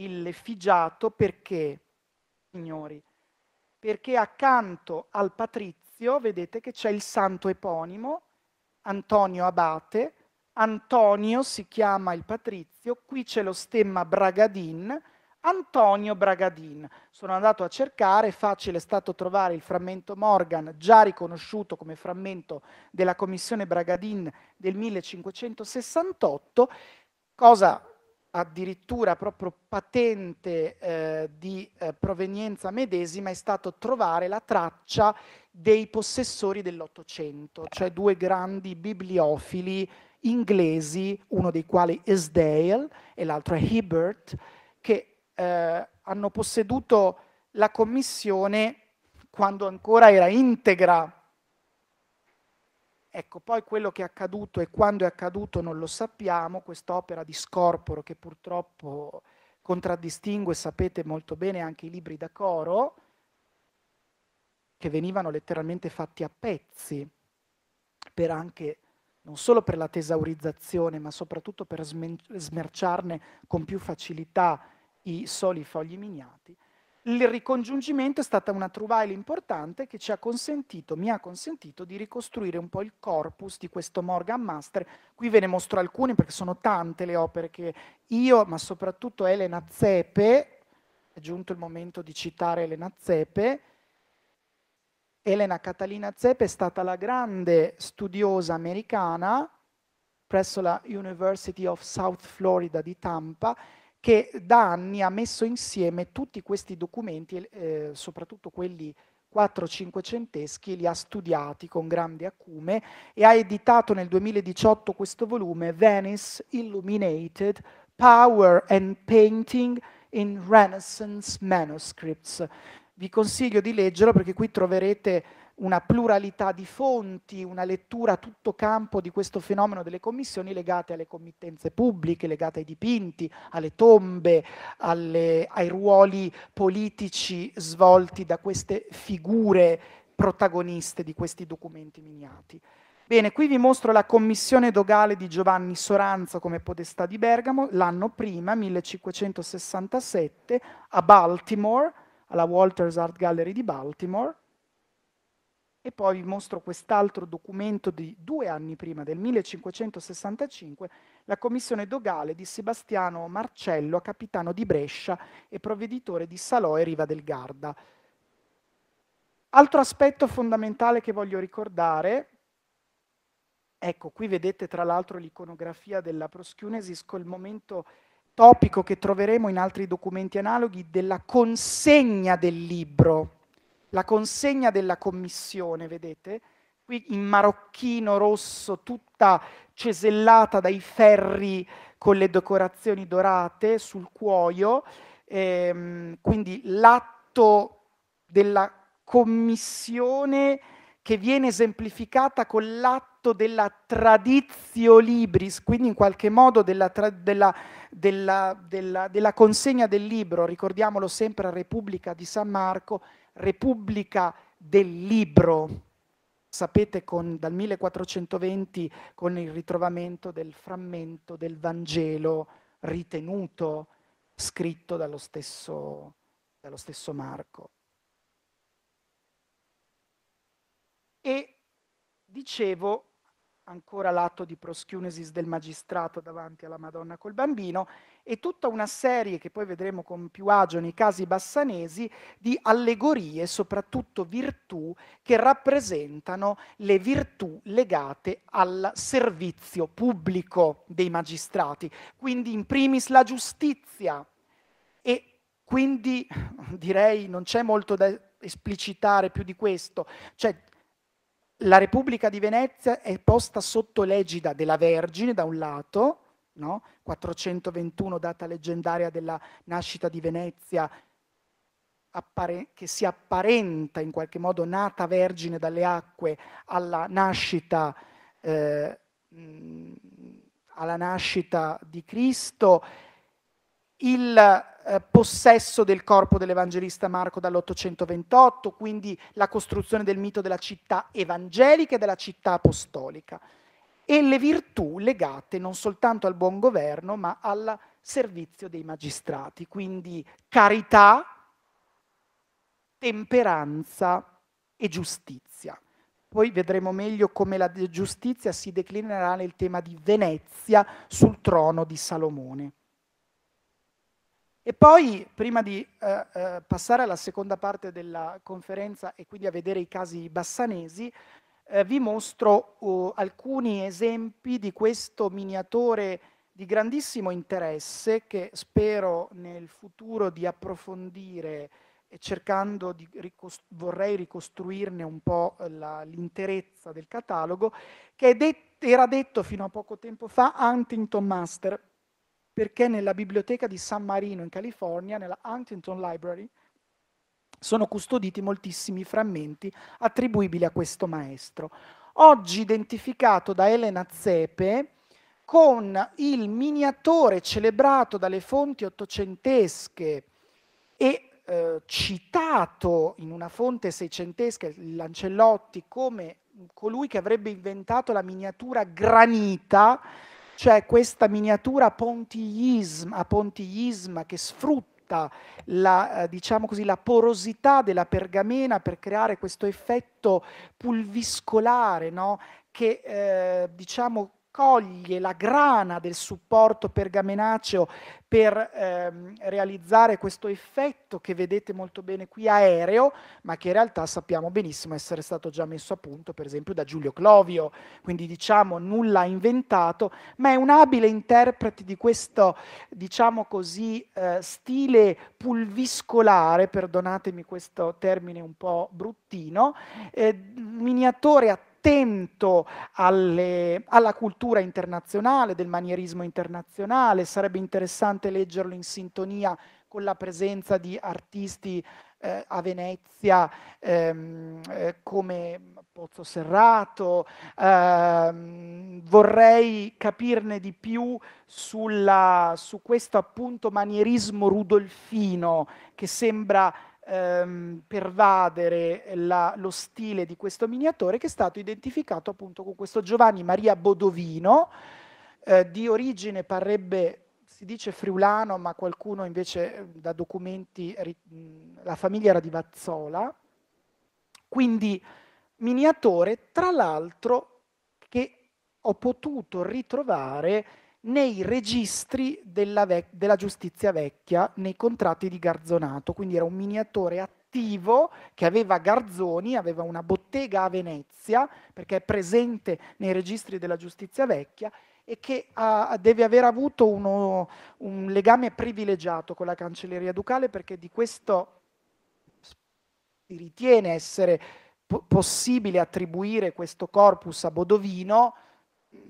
il figiato perché, signori? Perché accanto al patrizio vedete che c'è il santo eponimo, Antonio Abate, Antonio si chiama il patrizio, qui c'è lo stemma Bragadin, Antonio Bragadin. Sono andato a cercare, facile è stato trovare il frammento Morgan, già riconosciuto come frammento della commissione Bragadin del 1568, cosa addirittura proprio patente eh, di eh, provenienza medesima è stato trovare la traccia dei possessori dell'Ottocento, cioè due grandi bibliofili inglesi, uno dei quali Isdale e l'altro è Hibbert, che eh, hanno posseduto la commissione quando ancora era integra Ecco, poi quello che è accaduto e quando è accaduto non lo sappiamo, quest'opera di scorporo che purtroppo contraddistingue, sapete molto bene, anche i libri da coro, che venivano letteralmente fatti a pezzi, per anche, non solo per la tesaurizzazione, ma soprattutto per smerciarne con più facilità i soli fogli miniati il ricongiungimento è stata una truvail importante che ci ha consentito, mi ha consentito di ricostruire un po' il corpus di questo Morgan Master. Qui ve ne mostro alcune perché sono tante le opere che io, ma soprattutto Elena Zepe, è giunto il momento di citare Elena Zepe, Elena Catalina Zepe è stata la grande studiosa americana presso la University of South Florida di Tampa che da anni ha messo insieme tutti questi documenti, eh, soprattutto quelli 4-5 centeschi, li ha studiati con grande acume e ha editato nel 2018 questo volume Venice Illuminated, Power and Painting in Renaissance Manuscripts. Vi consiglio di leggerlo perché qui troverete una pluralità di fonti, una lettura a tutto campo di questo fenomeno delle commissioni legate alle committenze pubbliche, legate ai dipinti, alle tombe, alle, ai ruoli politici svolti da queste figure protagoniste di questi documenti miniati. Bene, qui vi mostro la commissione dogale di Giovanni Soranzo come podestà di Bergamo l'anno prima, 1567, a Baltimore, alla Walters Art Gallery di Baltimore, e poi vi mostro quest'altro documento di due anni prima, del 1565, la commissione dogale di Sebastiano Marcello, capitano di Brescia e provveditore di Salò e Riva del Garda. Altro aspetto fondamentale che voglio ricordare, ecco qui vedete tra l'altro l'iconografia della proschiunesis col momento topico che troveremo in altri documenti analoghi della consegna del libro la consegna della commissione, vedete? Qui in marocchino rosso, tutta cesellata dai ferri con le decorazioni dorate sul cuoio, ehm, quindi l'atto della commissione che viene esemplificata con l'atto della traditio libris, quindi in qualche modo della, tra, della, della, della consegna del libro, ricordiamolo sempre a Repubblica di San Marco, Repubblica del Libro, sapete con, dal 1420 con il ritrovamento del frammento del Vangelo ritenuto scritto dallo stesso, dallo stesso Marco. E dicevo ancora l'atto di proschiunesis del magistrato davanti alla Madonna col bambino e tutta una serie che poi vedremo con più agio nei casi bassanesi di allegorie, soprattutto virtù, che rappresentano le virtù legate al servizio pubblico dei magistrati, quindi in primis la giustizia e quindi direi non c'è molto da esplicitare più di questo, cioè la Repubblica di Venezia è posta sotto l'egida della Vergine da un lato, no? 421 data leggendaria della nascita di Venezia, che si apparenta in qualche modo nata vergine dalle acque alla nascita, eh, alla nascita di Cristo, il eh, possesso del corpo dell'evangelista Marco dall'828, quindi la costruzione del mito della città evangelica e della città apostolica, e le virtù legate non soltanto al buon governo, ma al servizio dei magistrati, quindi carità, temperanza e giustizia. Poi vedremo meglio come la giustizia si declinerà nel tema di Venezia sul trono di Salomone. E poi, prima di eh, eh, passare alla seconda parte della conferenza e quindi a vedere i casi bassanesi, eh, vi mostro uh, alcuni esempi di questo miniatore di grandissimo interesse che spero nel futuro di approfondire e cercando di ricostru- vorrei ricostruirne un po' la, l'interezza del catalogo, che det- era detto fino a poco tempo fa Huntington Master, perché nella biblioteca di San Marino in California, nella Huntington Library, sono custoditi moltissimi frammenti attribuibili a questo maestro. Oggi identificato da Elena Zepe con il miniatore celebrato dalle fonti ottocentesche e eh, citato in una fonte seicentesca, Lancellotti, come colui che avrebbe inventato la miniatura granita, cioè questa miniatura a pontiisma che sfrutta la, eh, diciamo così, la porosità della pergamena per creare questo effetto pulviscolare no? che eh, diciamo, raccoglie la grana del supporto pergamenaceo per ehm, realizzare questo effetto che vedete molto bene qui aereo, ma che in realtà sappiamo benissimo essere stato già messo a punto per esempio da Giulio Clovio, quindi diciamo nulla inventato, ma è un abile interprete di questo diciamo così eh, stile pulviscolare, perdonatemi questo termine un po' bruttino, eh, miniatore attivo attento alle, alla cultura internazionale, del manierismo internazionale, sarebbe interessante leggerlo in sintonia con la presenza di artisti eh, a Venezia ehm, eh, come Pozzo Serrato, ehm, vorrei capirne di più sulla, su questo appunto manierismo rudolfino che sembra ehm, pervadere la, lo stile di questo miniatore che è stato identificato appunto con questo Giovanni Maria Bodovino, eh, di origine parrebbe si dice friulano, ma qualcuno invece eh, da documenti, la famiglia era di Vazzola, quindi miniatore, tra l'altro, che ho potuto ritrovare nei registri della, vec- della, giustizia vecchia, nei contratti di Garzonato, quindi era un miniatore attivo che aveva garzoni, aveva una bottega a Venezia, perché è presente nei registri della giustizia vecchia, e che uh, deve aver avuto uno, un legame privilegiato con la Cancelleria Ducale perché di questo si ritiene essere po- possibile attribuire questo corpus a Bodovino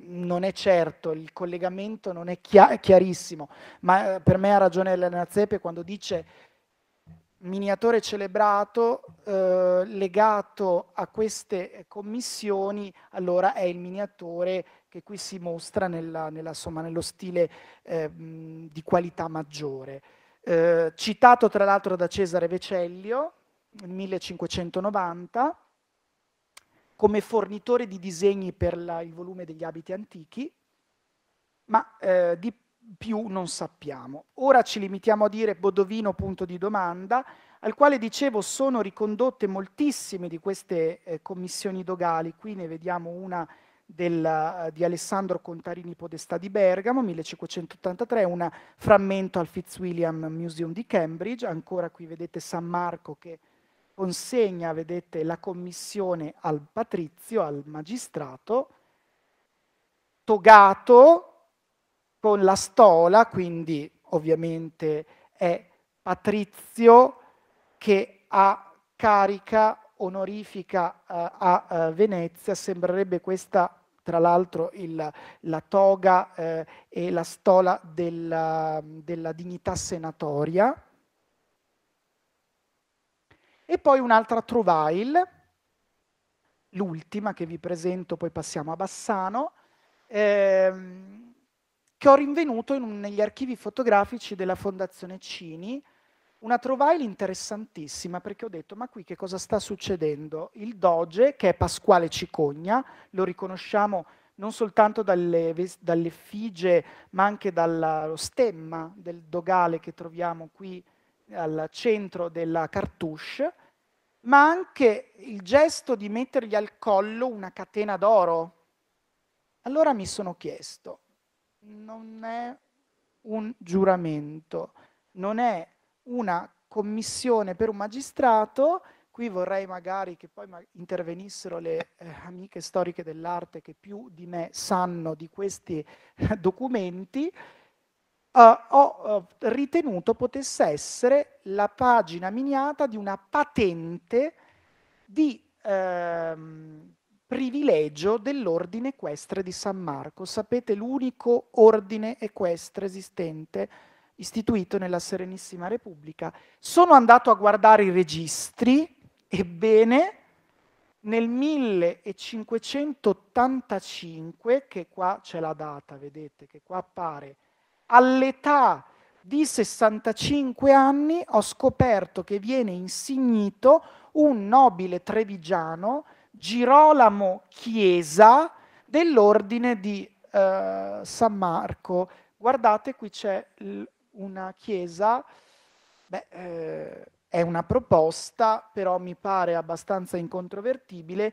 non è certo, il collegamento non è chiarissimo, ma eh, per me ha ragione Elena Zeppe quando dice miniatore celebrato eh, legato a queste commissioni, allora è il miniatore che qui si mostra nella, nella, insomma, nello stile eh, di qualità maggiore. Eh, citato tra l'altro da Cesare Vecellio, 1590, come fornitore di disegni per la, il volume degli abiti antichi, ma eh, di più non sappiamo. Ora ci limitiamo a dire Bodovino punto di domanda, al quale dicevo sono ricondotte moltissime di queste eh, commissioni dogali, qui ne vediamo una del, eh, di Alessandro Contarini Podestà di Bergamo, 1583, un frammento al Fitzwilliam Museum di Cambridge, ancora qui vedete San Marco che consegna, vedete, la commissione al patrizio, al magistrato, togato con la stola, quindi ovviamente è patrizio che ha carica onorifica eh, a eh, Venezia, sembrerebbe questa tra l'altro la toga eh, e la stola della, della dignità senatoria e poi un'altra Trovail, l'ultima che vi presento, poi passiamo a Bassano, ehm, che ho rinvenuto un, negli archivi fotografici della Fondazione Cini, una Trovail interessantissima perché ho detto ma qui che cosa sta succedendo? Il doge, che è Pasquale Cicogna, lo riconosciamo non soltanto dalle, dall'effigie ma anche dallo stemma del dogale che troviamo qui al centro della cartouche, ma anche il gesto di mettergli al collo una catena d'oro. Allora mi sono chiesto, non è un giuramento, non è una commissione per un magistrato, qui vorrei magari che poi intervenissero le eh, amiche storiche dell'arte che più di me sanno di questi eh, documenti, eh, ho eh, ritenuto potesse essere la pagina miniata di una patente di ehm, privilegio dell'ordine equestre di San Marco. Sapete, l'unico ordine equestre esistente istituito nella Serenissima Repubblica. Sono andato a guardare i registri, ebbene nel 1585, che qua c'è la data, vedete, che qua appare all'età di 65 anni ho scoperto che viene insignito un nobile trevigiano, Girolamo Chiesa, dell'ordine di eh, San Marco. Guardate, qui c'è una chiesa, Beh, eh, è una proposta, però mi pare abbastanza incontrovertibile,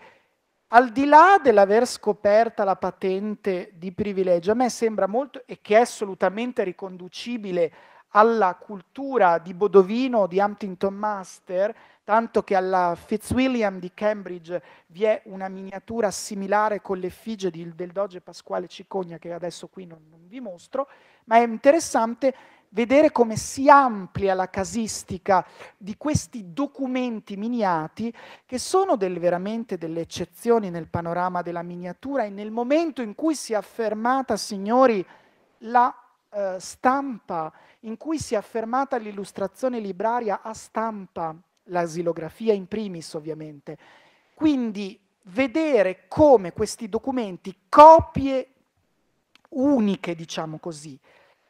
al di là dell'aver scoperta la patente di privilegio, a me sembra molto, e che è assolutamente riconducibile alla cultura di Bodovino, di Huntington Master, tanto che alla Fitzwilliam di Cambridge vi è una miniatura similare con l'effigie di, del doge Pasquale Cicogna, che adesso qui non, non vi mostro, ma è interessante vedere come si amplia la casistica di questi documenti miniati che sono del, veramente delle eccezioni nel panorama della miniatura e nel momento in cui si è affermata, signori, la eh, stampa, in cui si è affermata l'illustrazione libraria a stampa, l'asilografia in primis ovviamente. Quindi vedere come questi documenti, copie uniche, diciamo così,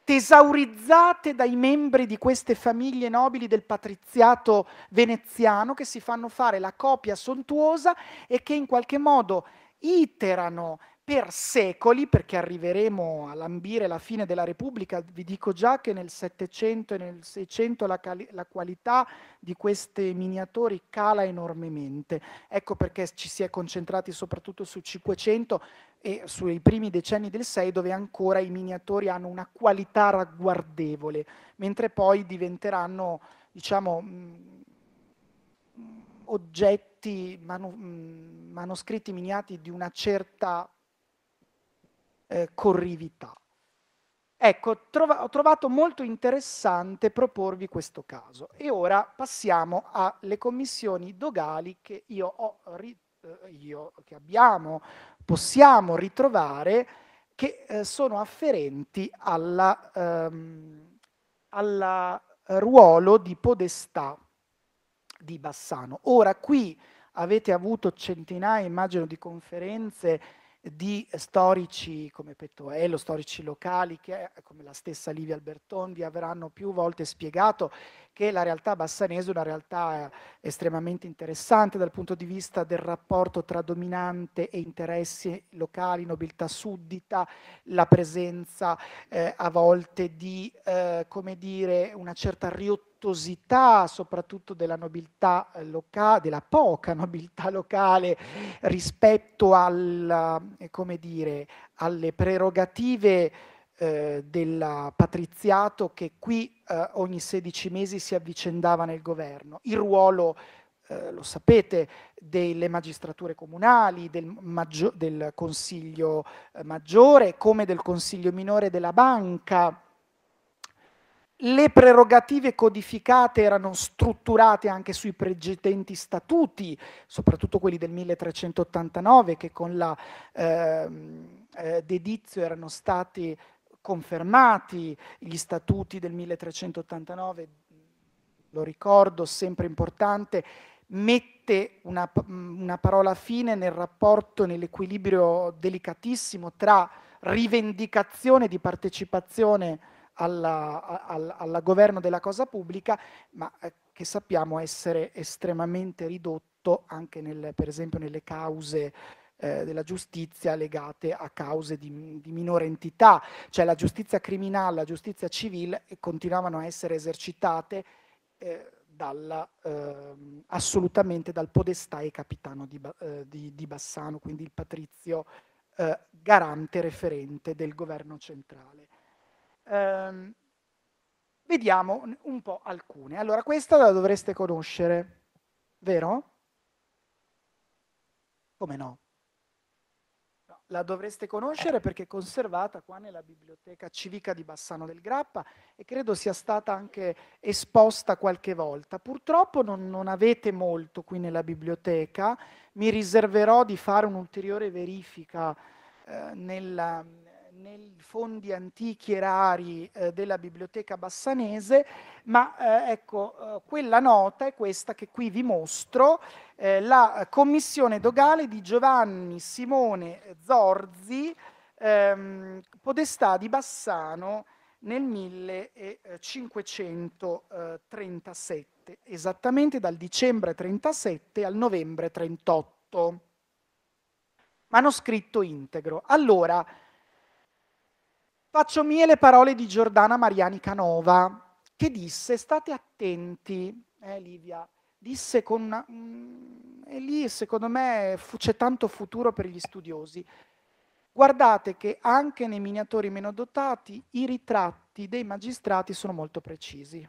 tesaurizzate dai membri di queste famiglie nobili del patriziato veneziano che si fanno fare la copia sontuosa e che in qualche modo iterano per secoli, perché arriveremo a lambire la fine della Repubblica, vi dico già che nel 700 e nel 600 la, cali- la qualità di questi miniatori cala enormemente. Ecco perché ci si è concentrati soprattutto sul 500 e sui primi decenni del 6 dove ancora i miniatori hanno una qualità ragguardevole, mentre poi diventeranno, diciamo, mh, mm, mm, oggetti, manu- mm, manoscritti miniati di una certa eh, corrività. Ecco, trova, ho trovato molto interessante proporvi questo caso. E ora passiamo alle commissioni dogali che io ho, ri, eh, io, che abbiamo, possiamo ritrovare, che eh, sono afferenti al ehm, ruolo di podestà di Bassano. Ora qui avete avuto centinaia, immagino, di conferenze di storici come Pettoello, storici locali, che, come la stessa Livia Alberton, vi avranno più volte spiegato che la realtà bassanese è una realtà estremamente interessante dal punto di vista del rapporto tra dominante e interessi locali, nobiltà suddita, la presenza eh, a volte di, eh, come dire, una certa riottura costosità soprattutto della nobiltà eh, locale, della poca nobiltà locale rispetto al, eh, dire, alle prerogative eh, del patriziato che qui eh, ogni 16 mesi si avvicendava nel governo. Il ruolo eh, lo sapete, delle magistrature comunali, del, maggio, del consiglio eh, maggiore, come del consiglio minore della banca, le prerogative codificate erano strutturate anche sui precedenti statuti, soprattutto quelli del 1389 che con la eh, eh, dedizio erano stati confermati, gli statuti del 1389, lo ricordo, sempre importante, mette una, mm, una parola fine nel rapporto, nell'equilibrio delicatissimo tra rivendicazione di partecipazione alla, alla, alla governo della cosa pubblica, ma eh, che sappiamo essere estremamente ridotto anche nel, per esempio nelle cause eh, della giustizia legate a cause di, di, minore entità, cioè la giustizia criminale, la giustizia civile eh, continuavano a essere esercitate eh, dalla, eh, assolutamente dal podestà e capitano di, di, di Bassano, quindi il patrizio garante referente del governo centrale. Ehm, vediamo un po' alcune. Allora, questa la dovreste conoscere, vero? Come no? La dovreste conoscere perché è conservata qua nella biblioteca civica di Bassano del Grappa e credo sia stata anche esposta qualche volta. Purtroppo non, non avete molto qui nella biblioteca, mi riserverò di fare un'ulteriore verifica eh, nella nei fondi antichi e rari eh, della biblioteca bassanese, ma eh, ecco, eh, quella nota è questa che qui vi mostro, eh, la commissione dogale di Giovanni Simone Zorzi, ehm, podestà di Bassano nel 1537, esattamente dal dicembre 37 al novembre 38. Manoscritto integro. Allora, Faccio mie le parole di Giordana Mariani Canova, che disse, state attenti, eh Livia, disse con una... Mm, e lì secondo me c'è tanto futuro per gli studiosi. Guardate che anche nei miniatori meno dotati i ritratti dei magistrati sono molto precisi.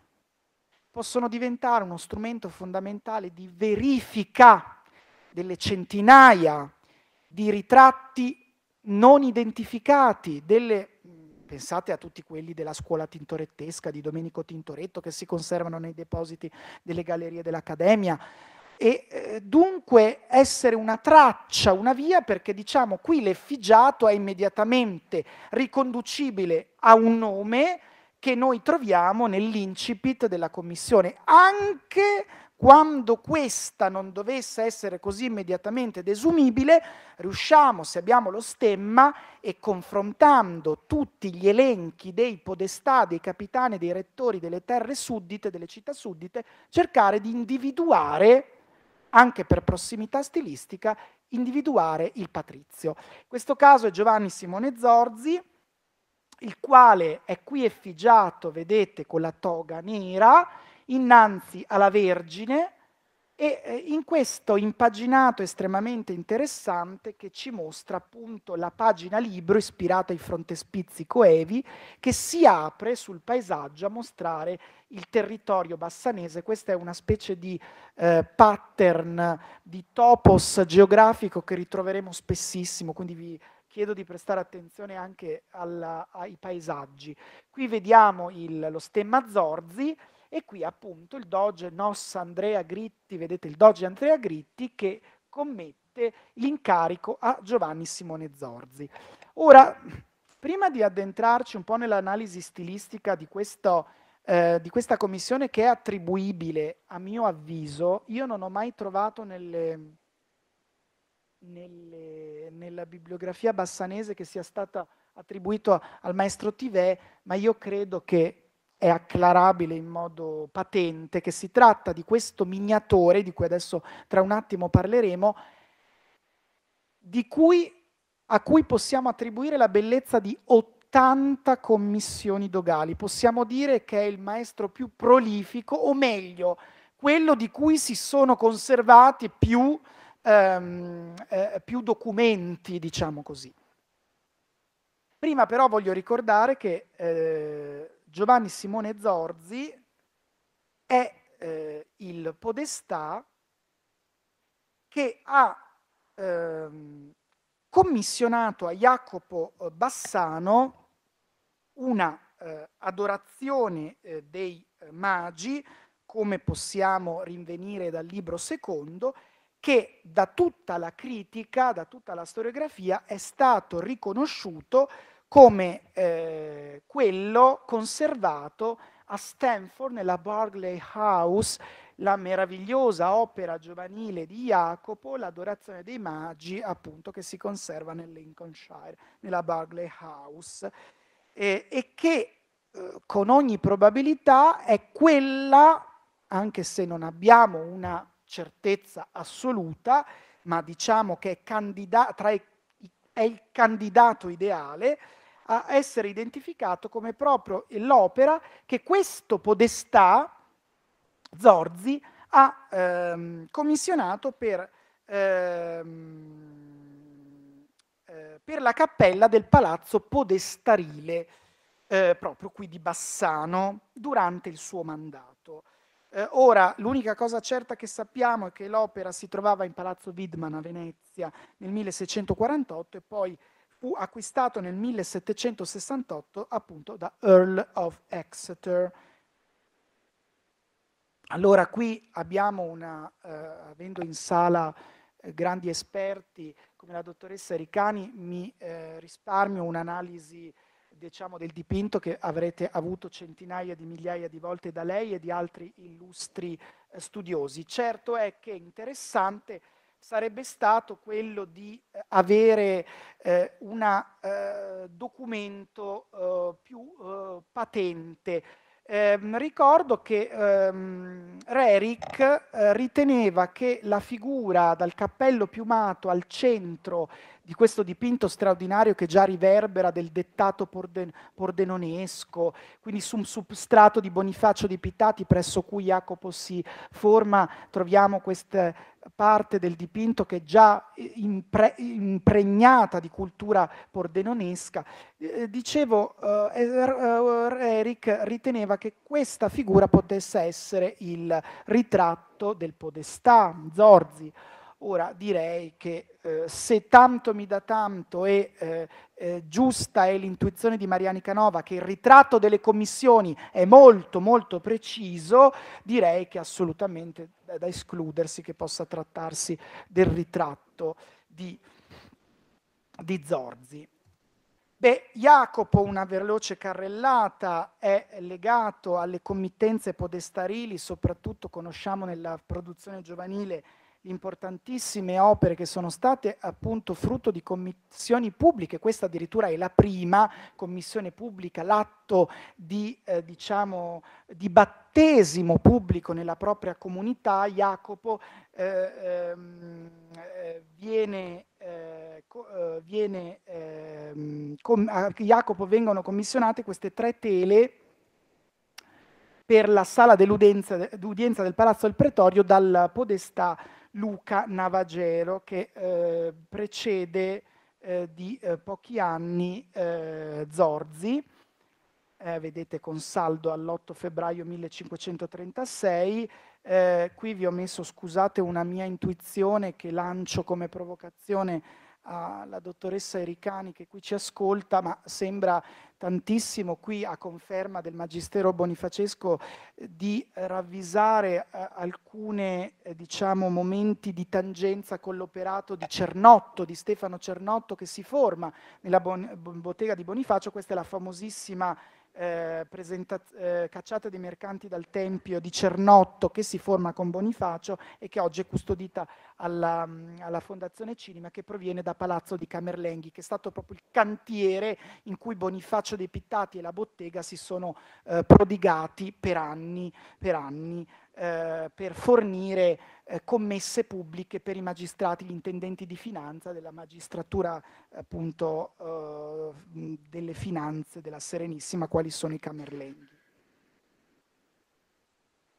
Possono diventare uno strumento fondamentale di verifica delle centinaia di ritratti non identificati, delle Pensate a tutti quelli della scuola tintorettesca di Domenico Tintoretto che si conservano nei depositi delle gallerie dell'Accademia. E eh, dunque essere una traccia, una via, perché diciamo qui l'effigiato è immediatamente riconducibile a un nome che noi troviamo nell'incipit della commissione, anche quando questa non dovesse essere così immediatamente desumibile, riusciamo, se abbiamo lo stemma, e confrontando tutti gli elenchi dei podestà, dei capitani, dei rettori delle terre suddite, delle città suddite, cercare di individuare, anche per prossimità stilistica, individuare il patrizio. In questo caso è Giovanni Simone Zorzi, il quale è qui effigiato, vedete, con la toga nera, innanzi alla Vergine e eh, in questo impaginato estremamente interessante che ci mostra appunto la pagina libro ispirata ai frontespizi coevi che si apre sul paesaggio a mostrare il territorio bassanese. Questa è una specie di eh, pattern, di topos geografico che ritroveremo spessissimo, quindi vi chiedo di prestare attenzione anche alla, ai paesaggi. Qui vediamo il, lo stemma Zorzi e qui appunto il doge Nos Andrea Gritti, vedete il doge Andrea Gritti che commette l'incarico a Giovanni Simone Zorzi. Ora, prima di addentrarci un po' nell'analisi stilistica di, questo, eh, di questa commissione che è attribuibile, a mio avviso, io non ho mai trovato nelle, nelle, nella bibliografia bassanese che sia stata attribuito al maestro Tivè, ma io credo che è acclarabile in modo patente che si tratta di questo miniatore, di cui adesso tra un attimo parleremo, cui, a cui possiamo attribuire la bellezza di 80 commissioni dogali. Possiamo dire che è il maestro più prolifico, o meglio, quello di cui si sono conservati più, ehm, eh, più documenti, diciamo così. Prima però voglio ricordare che eh, Giovanni Simone Zorzi è eh, il podestà che ha ehm, commissionato a Jacopo eh, Bassano una eh, adorazione eh, dei eh, magi, come possiamo rinvenire dal libro secondo, che da tutta la critica, da tutta la storiografia è stato riconosciuto come eh, quello conservato a Stanford nella Barclay House, la meravigliosa opera giovanile di Jacopo, l'adorazione dei magi, appunto, che si conserva nel Lincolnshire, nella Barclay House, eh, e che eh, con ogni probabilità è quella, anche se non abbiamo una certezza assoluta, ma diciamo che è candidata tra i è il candidato ideale a essere identificato come proprio l'opera che questo podestà, Zorzi, ha ehm, commissionato per, ehm, eh, per, la cappella del palazzo podestarile, eh, proprio qui di Bassano, durante il suo mandato. Eh, ora, l'unica cosa certa che sappiamo è che l'opera si trovava in Palazzo Widman a Venezia nel 1648 e poi fu acquistato nel 1768 appunto da Earl of Exeter. Allora qui abbiamo una, eh, avendo in sala eh, grandi esperti come la dottoressa Ricani, mi eh, risparmio un'analisi diciamo, del dipinto che avrete avuto centinaia di migliaia di volte da lei e di altri illustri eh, studiosi. Certo è che interessante sarebbe stato quello di eh, avere eh, un eh, documento eh, più eh, patente. Ehm, ricordo che ehm, Rerick riteneva che la figura dal cappello piumato al centro di questo dipinto straordinario che già riverbera del dettato porden- pordenonesco, quindi su un substrato di Bonifacio di Pittati presso cui Jacopo si forma, troviamo questa parte del dipinto che è già impre- impregnata di cultura pordenonesca. Eh, eh, dicevo, eh, er, er, er, Eric riteneva che questa figura potesse essere il ritratto del podestà, Zorzi. Ora direi che eh, se tanto mi dà tanto e eh, eh, giusta è l'intuizione di Mariani Canova che il ritratto delle commissioni è molto molto preciso, direi che assolutamente è da escludersi che possa trattarsi del ritratto di, di Zorzi. Beh, Jacopo, una veloce carrellata, è legato alle committenze podestarili, soprattutto conosciamo nella produzione giovanile importantissime opere che sono state appunto frutto di commissioni pubbliche, questa addirittura è la prima commissione pubblica, l'atto di, eh, diciamo, di battesimo pubblico nella propria comunità, Jacopo eh, ehm, eh, viene, eh, eh, viene ehm, com- a Jacopo vengono commissionate queste tre tele per la sala dell'udienza del Palazzo del Pretorio dalla podestà Luca Navagero che eh, precede eh, di eh, pochi anni eh, Zorzi, eh, vedete con saldo all'8 febbraio 1536. Eh, qui vi ho messo, scusate, una mia intuizione che lancio come provocazione alla dottoressa Ericani che qui ci ascolta, ma sembra tantissimo qui a conferma del Magistero Bonifacesco eh, di ravvisare eh, alcune eh, diciamo, momenti di tangenza con l'operato di Cernotto, di Stefano Cernotto che si forma nella bon bottega di Bonifacio, questa è la famosissima eh, eh, cacciata dei mercanti dal Tempio di Cernotto che si forma con Bonifacio e che oggi è custodita alla, mm, alla, Fondazione Cinema che proviene da Palazzo di Camerlenghi, che è stato proprio il cantiere in cui Bonifacio dei Pittati e la bottega si sono eh, prodigati per anni, per anni eh, per fornire eh, commesse pubbliche per i magistrati, gli intendenti di finanza della magistratura appunto eh, delle finanze della Serenissima, quali sono i camerlenghi.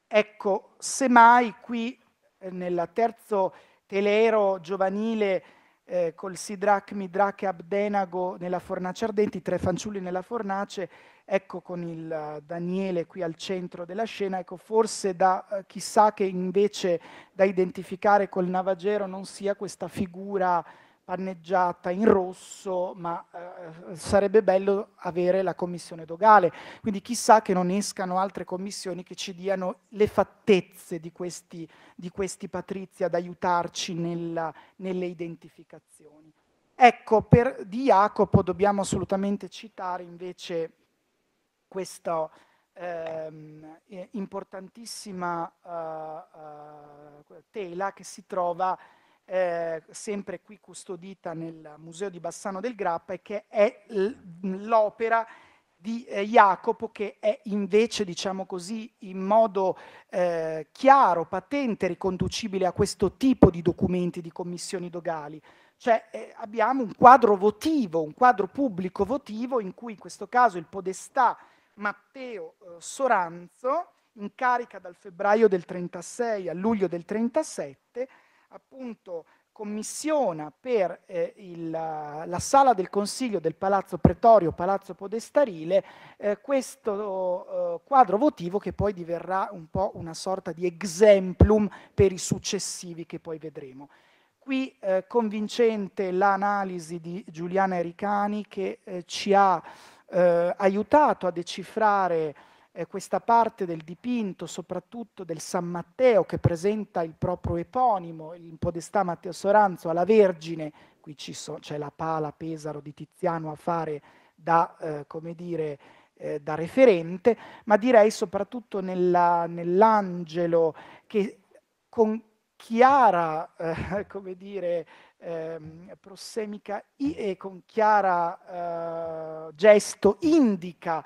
Ecco, semmai qui eh, nel terzo telero giovanile eh, col Sidrac, Midrac e Abdenago nella fornace ardenti, tre fanciulli nella fornace, ecco con il eh, Daniele qui al centro della scena, ecco forse da eh, chissà che invece da identificare col Navagero non sia questa figura panneggiata in rosso, ma eh, sarebbe bello avere la commissione dogale. Quindi chissà che non escano altre commissioni che ci diano le fattezze di questi, di questi patrizi ad aiutarci nella, nelle identificazioni. Ecco, per, di Jacopo dobbiamo assolutamente citare invece questa ehm, eh, importantissima eh, eh, tela che si trova eh, sempre qui custodita nel Museo di Bassano del Grappa e che è l'opera di eh, Jacopo che è invece, diciamo così, in modo eh, chiaro, patente, riconducibile a questo tipo di documenti di commissioni dogali. Cioè eh, abbiamo un quadro votivo, un quadro pubblico votivo in cui in questo caso il podestà Matteo eh, Soranzo, in carica dal febbraio del 36 a luglio del 37, appunto commissiona per eh, il, la sala del Consiglio del Palazzo Pretorio, Palazzo Podestarile, eh, questo eh, quadro votivo che poi diverrà un po' una sorta di exemplum per i successivi che poi vedremo. Qui eh, convincente l'analisi di Giuliana Ericani che eh, ci ha eh, aiutato a decifrare eh, questa parte del dipinto, soprattutto del San Matteo, che presenta il proprio eponimo, il podestà Matteo Soranzo, alla Vergine, qui so, c'è la pala Pesaro di Tiziano a fare da, eh, come dire, eh, da referente, ma direi soprattutto nella, nell'angelo che con chiara, eh, come dire, ehm, prossemica e con chiara eh, gesto indica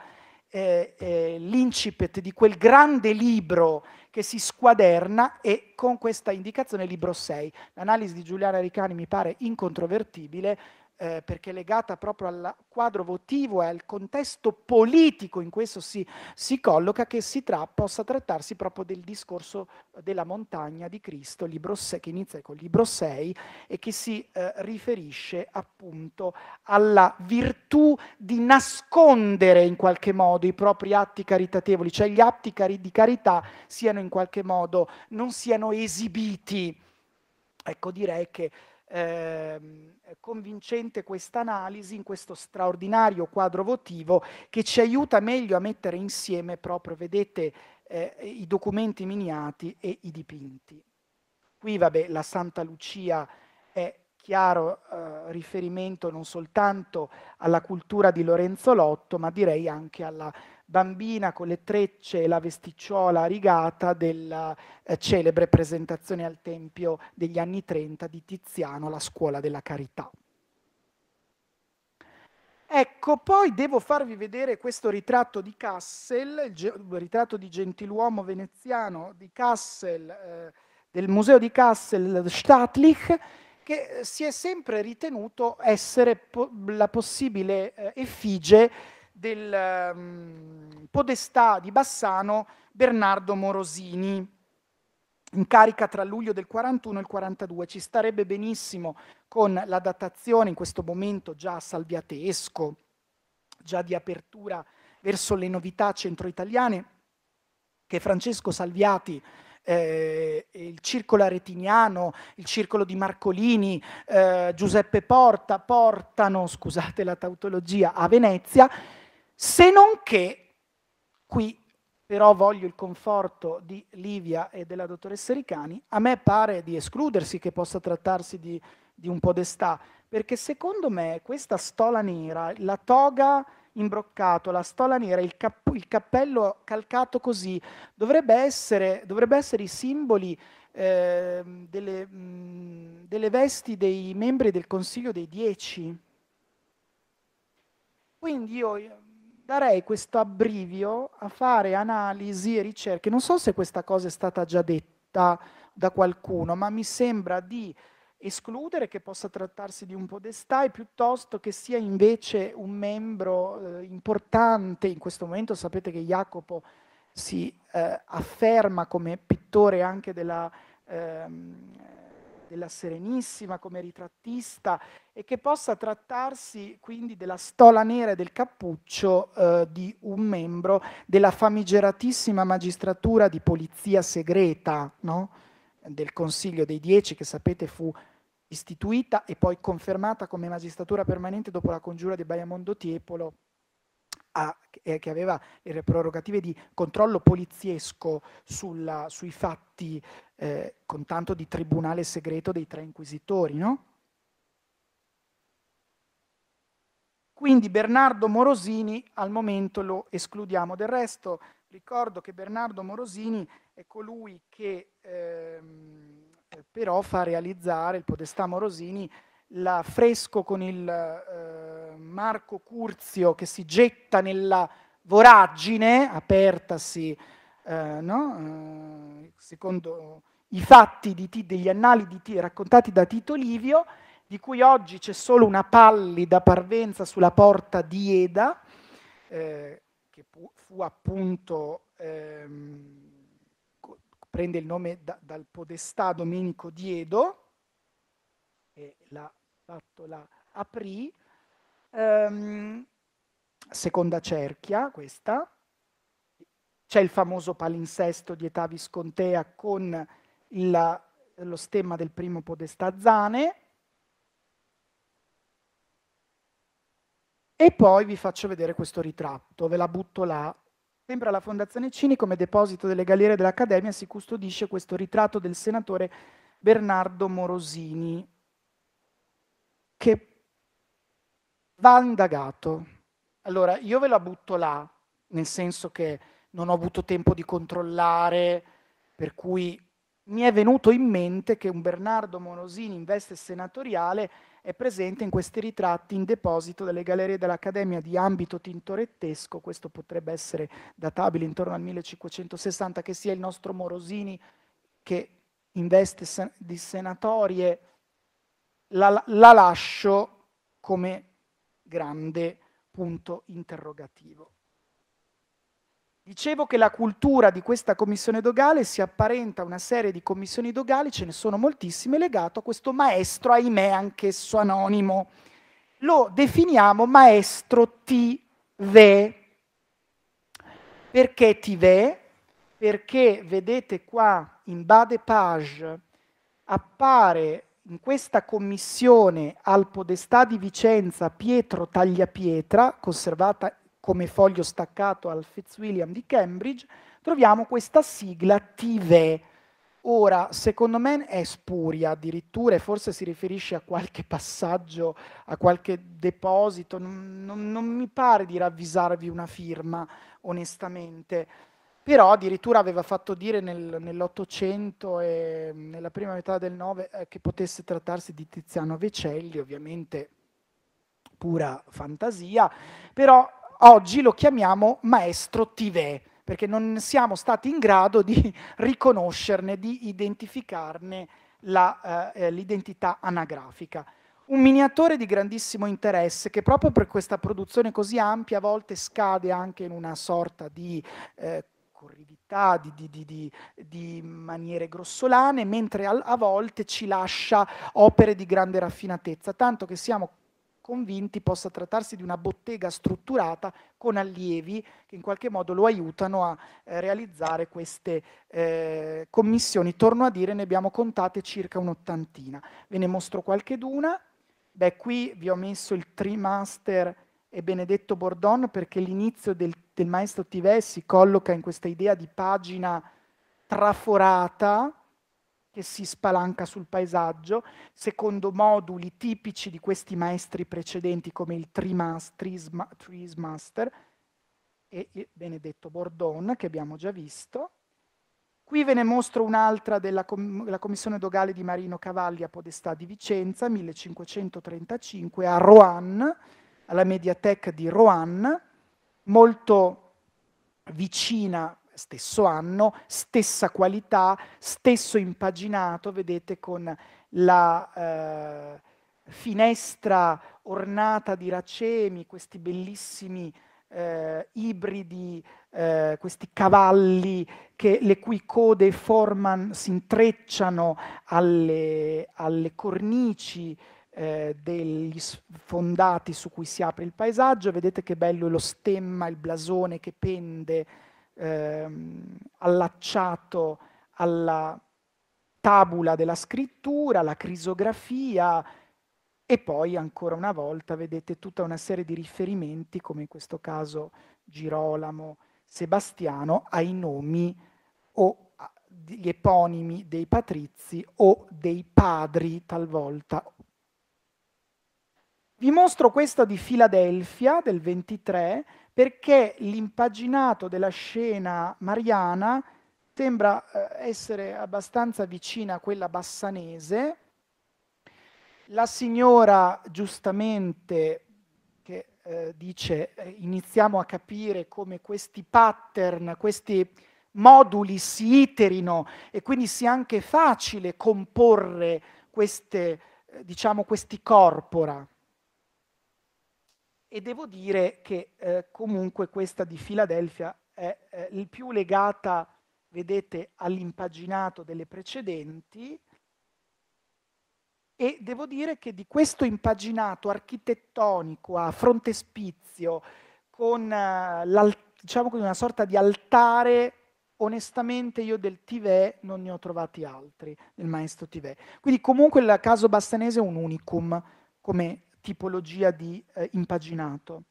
eh, eh, l'incipit di quel grande libro che si squaderna e con questa indicazione libro 6. L'analisi di Giuliana Ricani mi pare incontrovertibile, eh, perché legata proprio al quadro votivo e al contesto politico in cui si, si colloca, che si tra, possa trattarsi proprio del discorso della montagna di Cristo, sei, che inizia col libro 6 e che si eh, riferisce appunto alla virtù di nascondere in qualche modo i propri atti caritatevoli, cioè gli atti cari di carità siano in qualche modo, non siano esibiti. Ecco, direi che eh, convincente analisi in questo straordinario quadro votivo che ci aiuta meglio a mettere insieme proprio, vedete, eh, i documenti miniati e i dipinti. Qui, vabbè, la Santa Lucia è chiaro eh, riferimento non soltanto alla cultura di Lorenzo Lotto, ma direi anche alla bambina con le trecce e la vesticciola rigata della eh, celebre presentazione al Tempio degli anni 30 di Tiziano, La scuola della carità. Ecco, poi devo farvi vedere questo ritratto di Kassel, il, ge- ritratto di gentiluomo veneziano di Kassel, eh, del museo di Kassel Staatlich, che eh, si è sempre ritenuto essere po- la possibile eh, effigie del um, podestà di Bassano Bernardo Morosini, in carica tra luglio del 41 e il 42. Ci starebbe benissimo con la datazione in questo momento già salviatesco, già di apertura verso le novità centroitaliane, che Francesco Salviati eh, il circolo aretiniano, il circolo di Marcolini, eh, Giuseppe Porta portano, scusate la tautologia, a Venezia se non che, qui però voglio il conforto di Livia e della dottoressa Ricani, a me pare di escludersi che possa trattarsi di, di un podestà, perché secondo me questa stola nera, la toga imbroccato, la stola nera, il, cap- il cappello calcato così, dovrebbe essere, dovrebbe essere i simboli eh, delle, mh, delle vesti dei membri del Consiglio dei Dieci. Quindi io darei questo abbrivio a fare analisi e ricerche. Non so se questa cosa è stata già detta da qualcuno, ma mi sembra di escludere che possa trattarsi di un podestà e piuttosto che sia invece un membro eh, importante. In questo momento sapete che Jacopo si eh, afferma come pittore anche della... Ehm, della Serenissima come ritrattista e che possa trattarsi quindi della stola nera e del cappuccio eh, di un membro della famigeratissima magistratura di polizia segreta no? del Consiglio dei Dieci che sapete fu istituita e poi confermata come magistratura permanente dopo la congiura di Baiamondo Tiepolo a, eh, che aveva le eh, prerogative di controllo poliziesco sulla, sui fatti eh, con tanto di tribunale segreto dei tre inquisitori, no? Quindi Bernardo Morosini al momento lo escludiamo. Del resto ricordo che Bernardo Morosini è colui che ehm, eh, però fa realizzare il Podestà Morosini l'affresco con il eh, Marco Curzio che si getta nella voragine apertasi, eh, no? Eh, secondo i fatti T, degli annali T, raccontati da Tito Livio, di cui oggi c'è solo una pallida parvenza sulla porta di Eda, eh, che fu, fu appunto, ehm, prende il nome da, dal podestà Domenico Diedo, e l'ha fatto la aprì, Ehm, seconda cerchia, questa. C'è il famoso palinsesto di età viscontea con il, lo stemma del primo podestà Zane. E poi vi faccio vedere questo ritratto, ve la butto là. Sempre alla Fondazione Cini, come deposito delle gallerie dell'Accademia, si custodisce questo ritratto del senatore Bernardo Morosini, che va indagato. Allora, io ve la butto là, nel senso che non ho avuto tempo di controllare, per cui mi è venuto in mente che un Bernardo Monosini in veste senatoriale è presente in questi ritratti in deposito delle gallerie dell'Accademia di ambito tintorettesco, questo potrebbe essere databile intorno al 1560, che sia il nostro Morosini che in veste di senatorie, la, la lascio come grande punto interrogativo. Dicevo che la cultura di questa commissione dogale si apparenta a una serie di commissioni dogali, ce ne sono moltissime, legato a questo maestro, ahimè, anch'esso anonimo. Lo definiamo maestro Tive. Perché Tive? Perché vedete qua in bas de page appare in questa commissione al Podestà di Vicenza Pietro Tagliapietra, conservata come foglio staccato al Fitzwilliam di Cambridge, troviamo questa sigla TIVE. Ora, secondo me è spuria addirittura e forse si riferisce a qualche passaggio, a qualche deposito, non, non, non mi pare di ravvisarvi una firma, onestamente però addirittura aveva fatto dire nel, nell'Ottocento e mm, nella prima metà del Nove eh, che potesse trattarsi di Tiziano Vecelli, ovviamente pura fantasia, però oggi lo chiamiamo maestro Tivè, perché non siamo stati in grado di riconoscerne, di identificarne la, eh, eh, l'identità anagrafica. Un miniatore di grandissimo interesse che proprio per questa produzione così ampia a volte scade anche in una sorta di eh, corridità, di, di, di, di, maniere grossolane, mentre a, a volte ci lascia opere di grande raffinatezza, tanto che siamo convinti possa trattarsi di una bottega strutturata con allievi che in qualche modo lo aiutano a eh, realizzare queste eh, commissioni. Torno a dire, ne abbiamo contate circa un'ottantina. Ve ne mostro qualche d'una. Beh, qui vi ho messo il Trimaster e Benedetto Bordon perché l'inizio del, del maestro Tivè si colloca in questa idea di pagina traforata che si spalanca sul paesaggio, secondo moduli tipici di questi maestri precedenti come il Trimas, Trisma, Trismaster e il Benedetto Bordon che abbiamo già visto. Qui ve ne mostro un'altra della com Commissione Dogale di Marino Cavalli a Podestà di Vicenza, 1535, a Roanne, alla Mediatek di Roanne, molto vicina, stesso anno, stessa qualità, stesso impaginato, vedete con la eh, finestra ornata di racemi, questi bellissimi eh, ibridi, eh, questi cavalli che, le cui code forman, si intrecciano alle, alle cornici eh, degli sfondati su cui si apre il paesaggio, vedete che bello lo stemma, il blasone che pende ehm, allacciato alla tabula della scrittura, la crisografia e poi ancora una volta vedete tutta una serie di riferimenti, come in questo caso Girolamo, Sebastiano, ai nomi o gli eponimi dei patrizi o dei padri talvolta vi mostro questa di Filadelfia del 23 perché l'impaginato della scena mariana sembra eh, essere abbastanza vicina a quella bassanese. La signora giustamente che eh, dice eh, iniziamo a capire come questi pattern, questi moduli si iterino e quindi sia anche facile comporre queste, eh, diciamo, questi corpora e devo dire che eh, comunque questa di Filadelfia è eh, il più legata, vedete, all'impaginato delle precedenti e devo dire che di questo impaginato architettonico a frontespizio con eh, diciamo con una sorta di altare onestamente io del Tivè non ne ho trovati altri, del maestro Tivè. Quindi comunque il caso bastanese è un unicum come tipologia di eh, impaginato.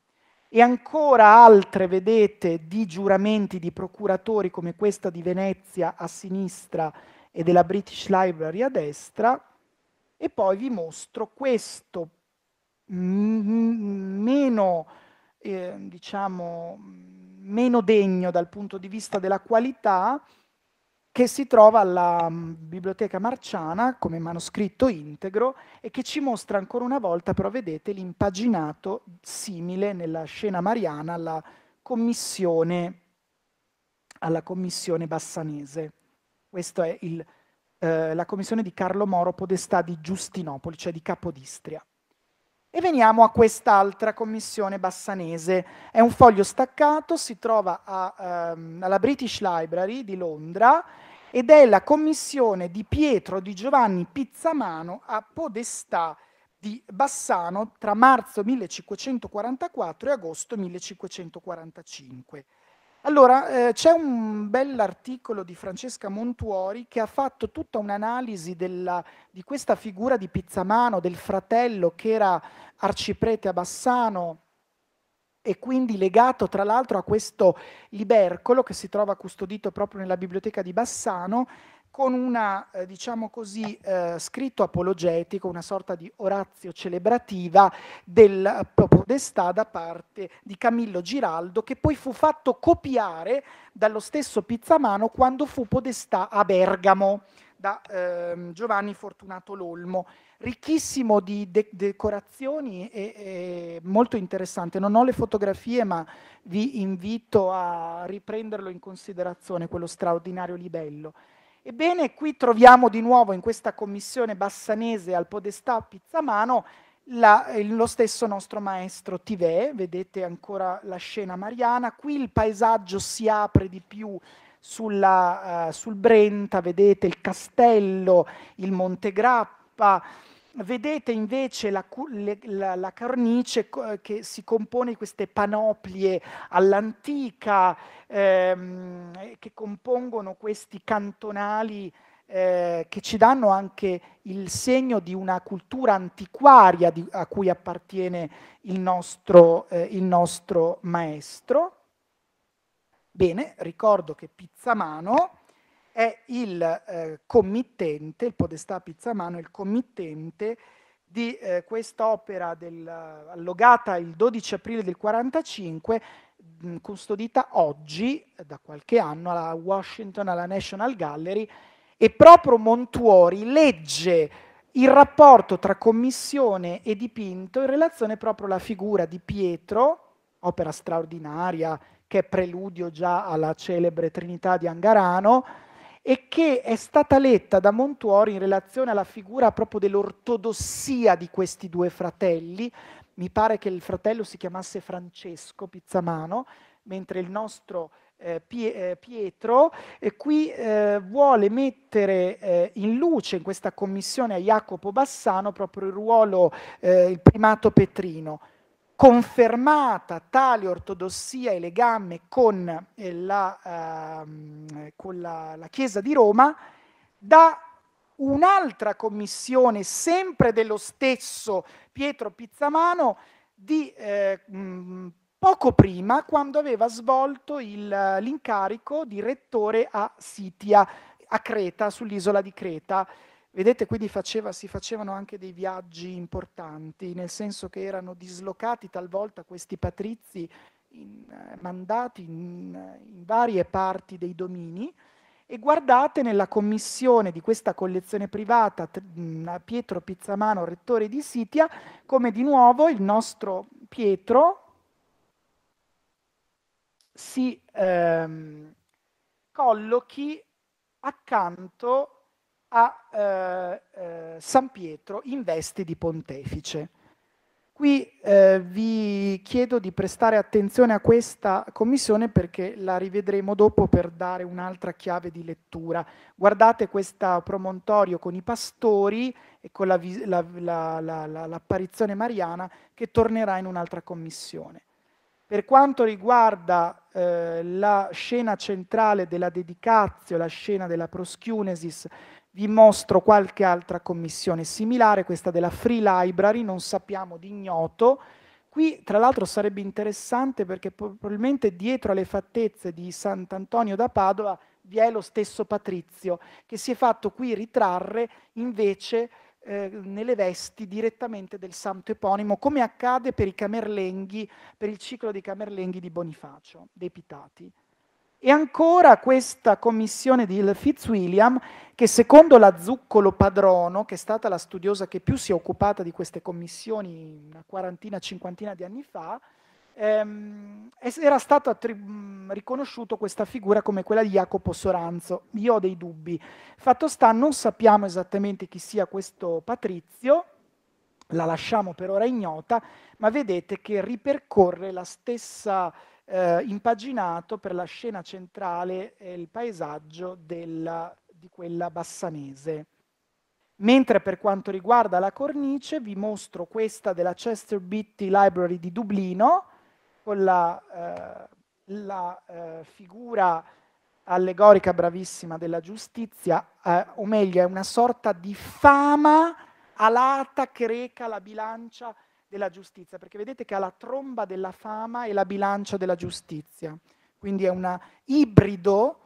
E ancora altre, vedete, di giuramenti di procuratori come questa di Venezia a sinistra e della British Library a destra. E poi vi mostro questo meno, eh, diciamo, meno degno dal punto di vista della qualità, che si trova alla mm, Biblioteca Marciana come manoscritto integro e che ci mostra ancora una volta, però vedete, l'impaginato simile nella scena mariana alla commissione, alla commissione bassanese. Questa è il, eh, la commissione di Carlo Moro, podestà di Giustinopoli, cioè di Capodistria. E veniamo a quest'altra commissione bassanese. È un foglio staccato, si trova a, ehm, alla British Library di Londra ed è la commissione di Pietro di Giovanni Pizzamano a Podestà di Bassano tra marzo 1544 e agosto 1545. Allora, eh, c'è un bell'articolo di Francesca Montuori che ha fatto tutta un'analisi della, di questa figura di Pizzamano, del fratello che era arciprete a Bassano e quindi legato tra l'altro a questo libercolo che si trova custodito proprio nella biblioteca di Bassano, con una, eh, diciamo così, eh, scritto apologetico, una sorta di orazio celebrativa del eh, Podestà da parte di Camillo Giraldo, che poi fu fatto copiare dallo stesso Pizzamano quando fu Podestà a Bergamo da eh, Giovanni Fortunato Lolmo, ricchissimo di de- decorazioni e, e, molto interessante. Non ho le fotografie, ma vi invito a riprenderlo in considerazione, quello straordinario libello. Ebbene, qui troviamo di nuovo in questa commissione bassanese al podestà Pizzamano la, eh, lo stesso nostro maestro Tivè, vedete ancora la scena mariana, qui il paesaggio si apre di più sulla, uh, sul Brenta, vedete il castello, il Monte Grappa, Vedete invece la, la, la, cornice che si compone di queste panoplie all'antica ehm, che compongono questi cantonali eh, che ci danno anche il segno di una cultura antiquaria di, a cui appartiene il nostro, eh, il nostro maestro. Bene, ricordo che Pizzamano è il eh, committente, il podestà Pizzamano, il committente di eh, quest'opera allogata il 12 aprile del 45, custodita oggi, eh, da qualche anno, alla Washington, alla National Gallery, e proprio Montuori legge il rapporto tra commissione e dipinto in relazione proprio alla figura di Pietro, opera straordinaria che è preludio già alla celebre Trinità di Angarano, e che è stata letta da Montuori in relazione alla figura proprio dell'ortodossia di questi due fratelli. Mi pare che il fratello si chiamasse Francesco Pizzamano, mentre il nostro eh, eh Pietro eh, qui eh, vuole mettere eh, in luce in questa commissione a Jacopo Bassano proprio il ruolo, eh, il primato petrino confermata tale ortodossia e legame con, eh, la, eh, con la, la, Chiesa di Roma da un'altra commissione, sempre dello stesso Pietro Pizzamano, di eh, mh, mm, poco prima, quando aveva svolto il, l'incarico di rettore a Sitia, a Creta, sull'isola di Creta. Vedete, quindi faceva, si facevano anche dei viaggi importanti, nel senso che erano dislocati talvolta questi patrizi in, eh, mandati in, in varie parti dei domini e guardate nella commissione di questa collezione privata mm, a Pietro Pizzamano, rettore di Sitia, come di nuovo il nostro Pietro si ehm, collochi accanto a a eh, eh, San Pietro in veste di pontefice. Qui eh, vi chiedo di prestare attenzione a questa commissione perché la rivedremo dopo per dare un'altra chiave di lettura. Guardate questo promontorio con i pastori e con l'apparizione la, la, la, mariana che tornerà in un'altra commissione. Per quanto riguarda eh, la scena centrale della dedicazio, la scena della proschiunesis, vi mostro qualche altra commissione similare, questa della Free Library, non sappiamo di ignoto. Qui tra l'altro sarebbe interessante perché probabilmente dietro alle fattezze di Sant'Antonio da Padova vi è lo stesso Patrizio che si è fatto qui ritrarre invece eh, nelle vesti direttamente del santo eponimo, come accade per i Camerlenghi, per il ciclo dei Camerlenghi di Bonifacio, dei Pitati. E ancora questa commissione di Hill Fitzwilliam, che secondo la Zuccolo Padrono, che è stata la studiosa che più si è occupata di queste commissioni una quarantina, cinquantina di anni fa, ehm, era stata riconosciuta questa figura come quella di Jacopo Soranzo. Io ho dei dubbi. Fatto sta, non sappiamo esattamente chi sia questo patrizio, la lasciamo per ora ignota, ma vedete che ripercorre la stessa eh, impaginato per la scena centrale e il paesaggio della, di quella bassanese. Mentre per quanto riguarda la cornice vi mostro questa della Chester Beatty Library di Dublino con la, eh, la eh, figura allegorica bravissima della giustizia, eh, o meglio è una sorta di fama alata che reca la bilancia della giustizia, perché vedete che ha la tromba della fama e la bilancia della giustizia. Quindi è un ibrido,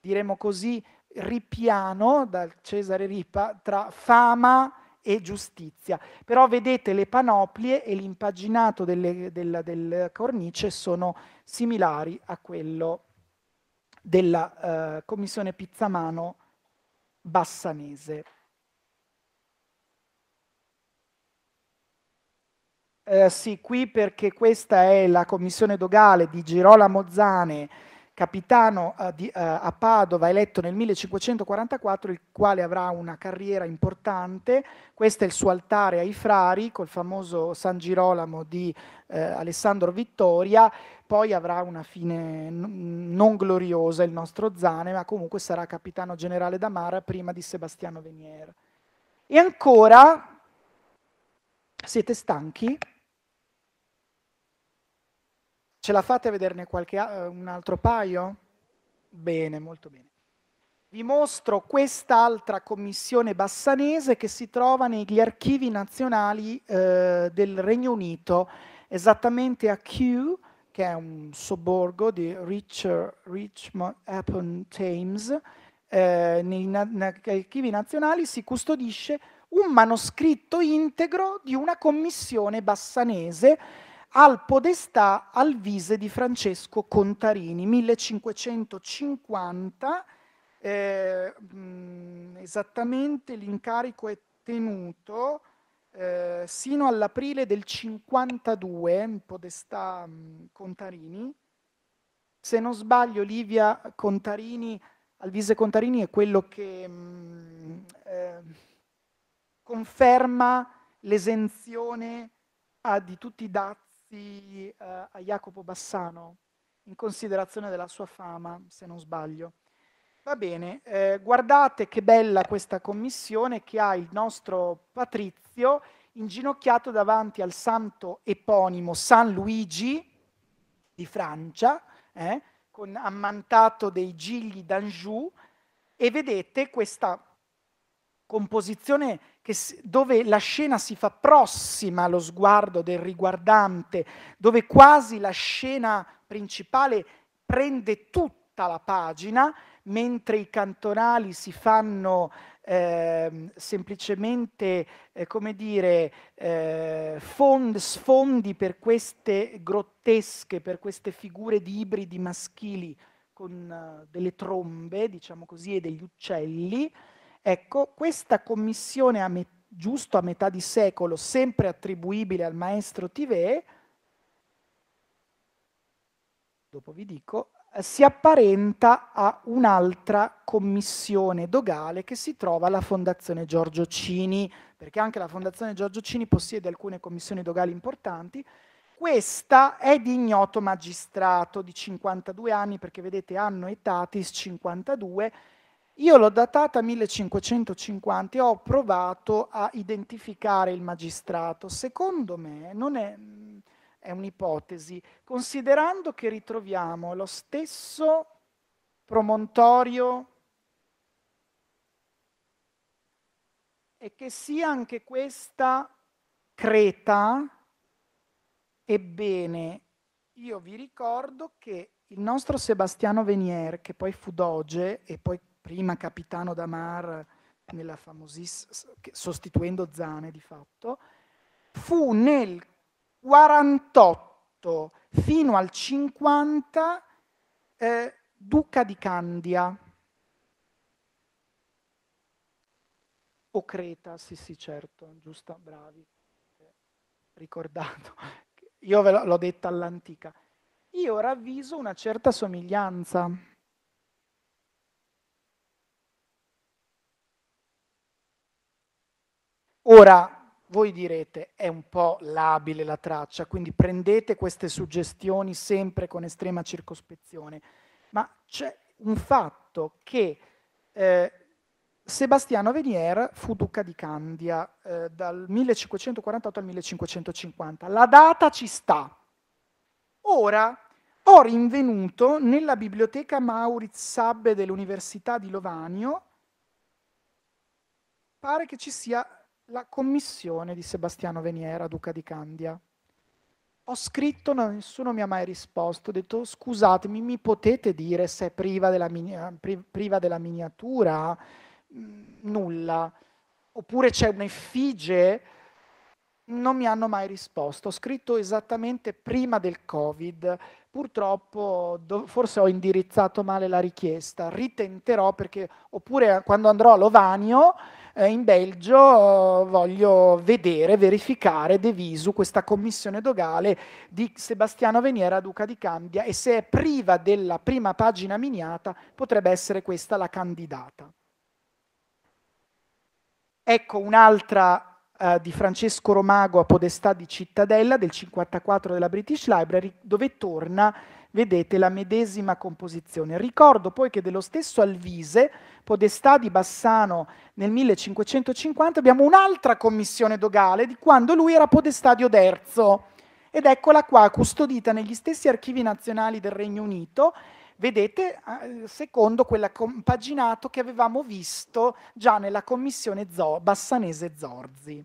diremmo così, ripiano dal Cesare Ripa tra fama e giustizia. Però vedete le panoplie e l'impaginato delle, della, della cornice sono similari a quello della eh, commissione Pizzamano bassanese. Eh, sì, qui perché questa è la commissione dogale di Girolamo Zane, capitano eh, di, eh, a Padova, eletto nel 1544, il quale avrà una carriera importante. Questo è il suo altare ai frari, col famoso San Girolamo di eh, Alessandro Vittoria. Poi avrà una fine non gloriosa il nostro Zane, ma comunque sarà capitano generale d'Amara prima di Sebastiano Venier. E ancora, siete stanchi? Ce la fate a vederne qualche, eh, un altro paio? Bene, molto bene. Vi mostro quest'altra commissione bassanese che si trova negli archivi nazionali eh, del Regno Unito, esattamente a Kew, che è un sobborgo di Richmond upon Thames. Eh, negli na archivi nazionali si custodisce un manoscritto integro di una commissione bassanese al podestà al vise di Francesco Contarini, 1550, eh, mm, esattamente l'incarico è tenuto eh, sino all'aprile del 52, podestà mh, mm, Contarini. Se non sbaglio, Livia Contarini, Alvise Contarini è quello che mh, mm, eh, conferma l'esenzione a, ah, di tutti i dazi dissi eh, a Jacopo Bassano, in considerazione della sua fama, se non sbaglio. Va bene, eh, guardate che bella questa commissione che ha il nostro Patrizio inginocchiato davanti al santo eponimo San Luigi di Francia, eh, con ammantato dei gigli d'Anjou, e vedete questa composizione che, dove la scena si fa prossima allo sguardo del riguardante, dove quasi la scena principale prende tutta la pagina, mentre i cantonali si fanno eh, semplicemente, eh, come dire, eh, fond, sfondi per queste grottesche, per queste figure di ibridi maschili con eh, delle trombe, diciamo così, e degli uccelli, Ecco, questa commissione a me, giusto a metà di secolo, sempre attribuibile al maestro Tivè, dopo vi dico, eh, si apparenta a un'altra commissione dogale che si trova alla Fondazione Giorgio Cini, perché anche la Fondazione Giorgio Cini possiede alcune commissioni dogali importanti. Questa è di ignoto magistrato di 52 anni, perché vedete anno etatis 52, io l'ho datata 1550 e ho provato a identificare il magistrato. Secondo me, non è, è un'ipotesi, considerando che ritroviamo lo stesso promontorio e che sia anche questa Creta, ebbene, io vi ricordo che il nostro Sebastiano Venier, che poi fu doge e poi prima capitano d'Amar nella famosissima, sostituendo Zane di fatto, fu nel 48 fino al 50 eh, duca di Candia. O Creta, sì sì certo, giusto, bravi, eh, ricordato. Io ve l'ho detta all'antica. Io ravviso una certa somiglianza Ora, voi direte, è un po' labile la traccia, quindi prendete queste suggestioni sempre con estrema circospezione, ma c'è un fatto che eh, Sebastiano Venier fu duca di Candia eh, dal 1548 al 1550. La data ci sta. Ora ho rinvenuto nella biblioteca Maurits Sabbe dell'Università di Lovanio, pare che ci sia la commissione di Sebastiano Veniera, duca di Candia. Ho scritto, no, nessuno mi ha mai risposto, ho detto scusatemi, mi potete dire se è priva della, mini- priva della miniatura? Mm, nulla. Oppure c'è un'effigie? Non mi hanno mai risposto. Ho scritto esattamente prima del Covid. Purtroppo do- forse ho indirizzato male la richiesta. Ritenterò perché, oppure quando andrò a Lovanio eh, in Belgio eh, voglio vedere, verificare de visu questa commissione dogale di Sebastiano Veniera, duca di Candia, e se è priva della prima pagina miniata potrebbe essere questa la candidata. Ecco un'altra Uh, di Francesco Romago a Podestà di Cittadella del 54 della British Library, dove torna vedete la medesima composizione. Ricordo poi che dello stesso Alvise, podestà di Bassano nel 1550, abbiamo un'altra commissione dogale di quando lui era podestà di Oderzo. Ed eccola qua, custodita negli stessi archivi nazionali del Regno Unito, vedete, eh, secondo quel compaginato che avevamo visto già nella commissione bassanese Zorzi.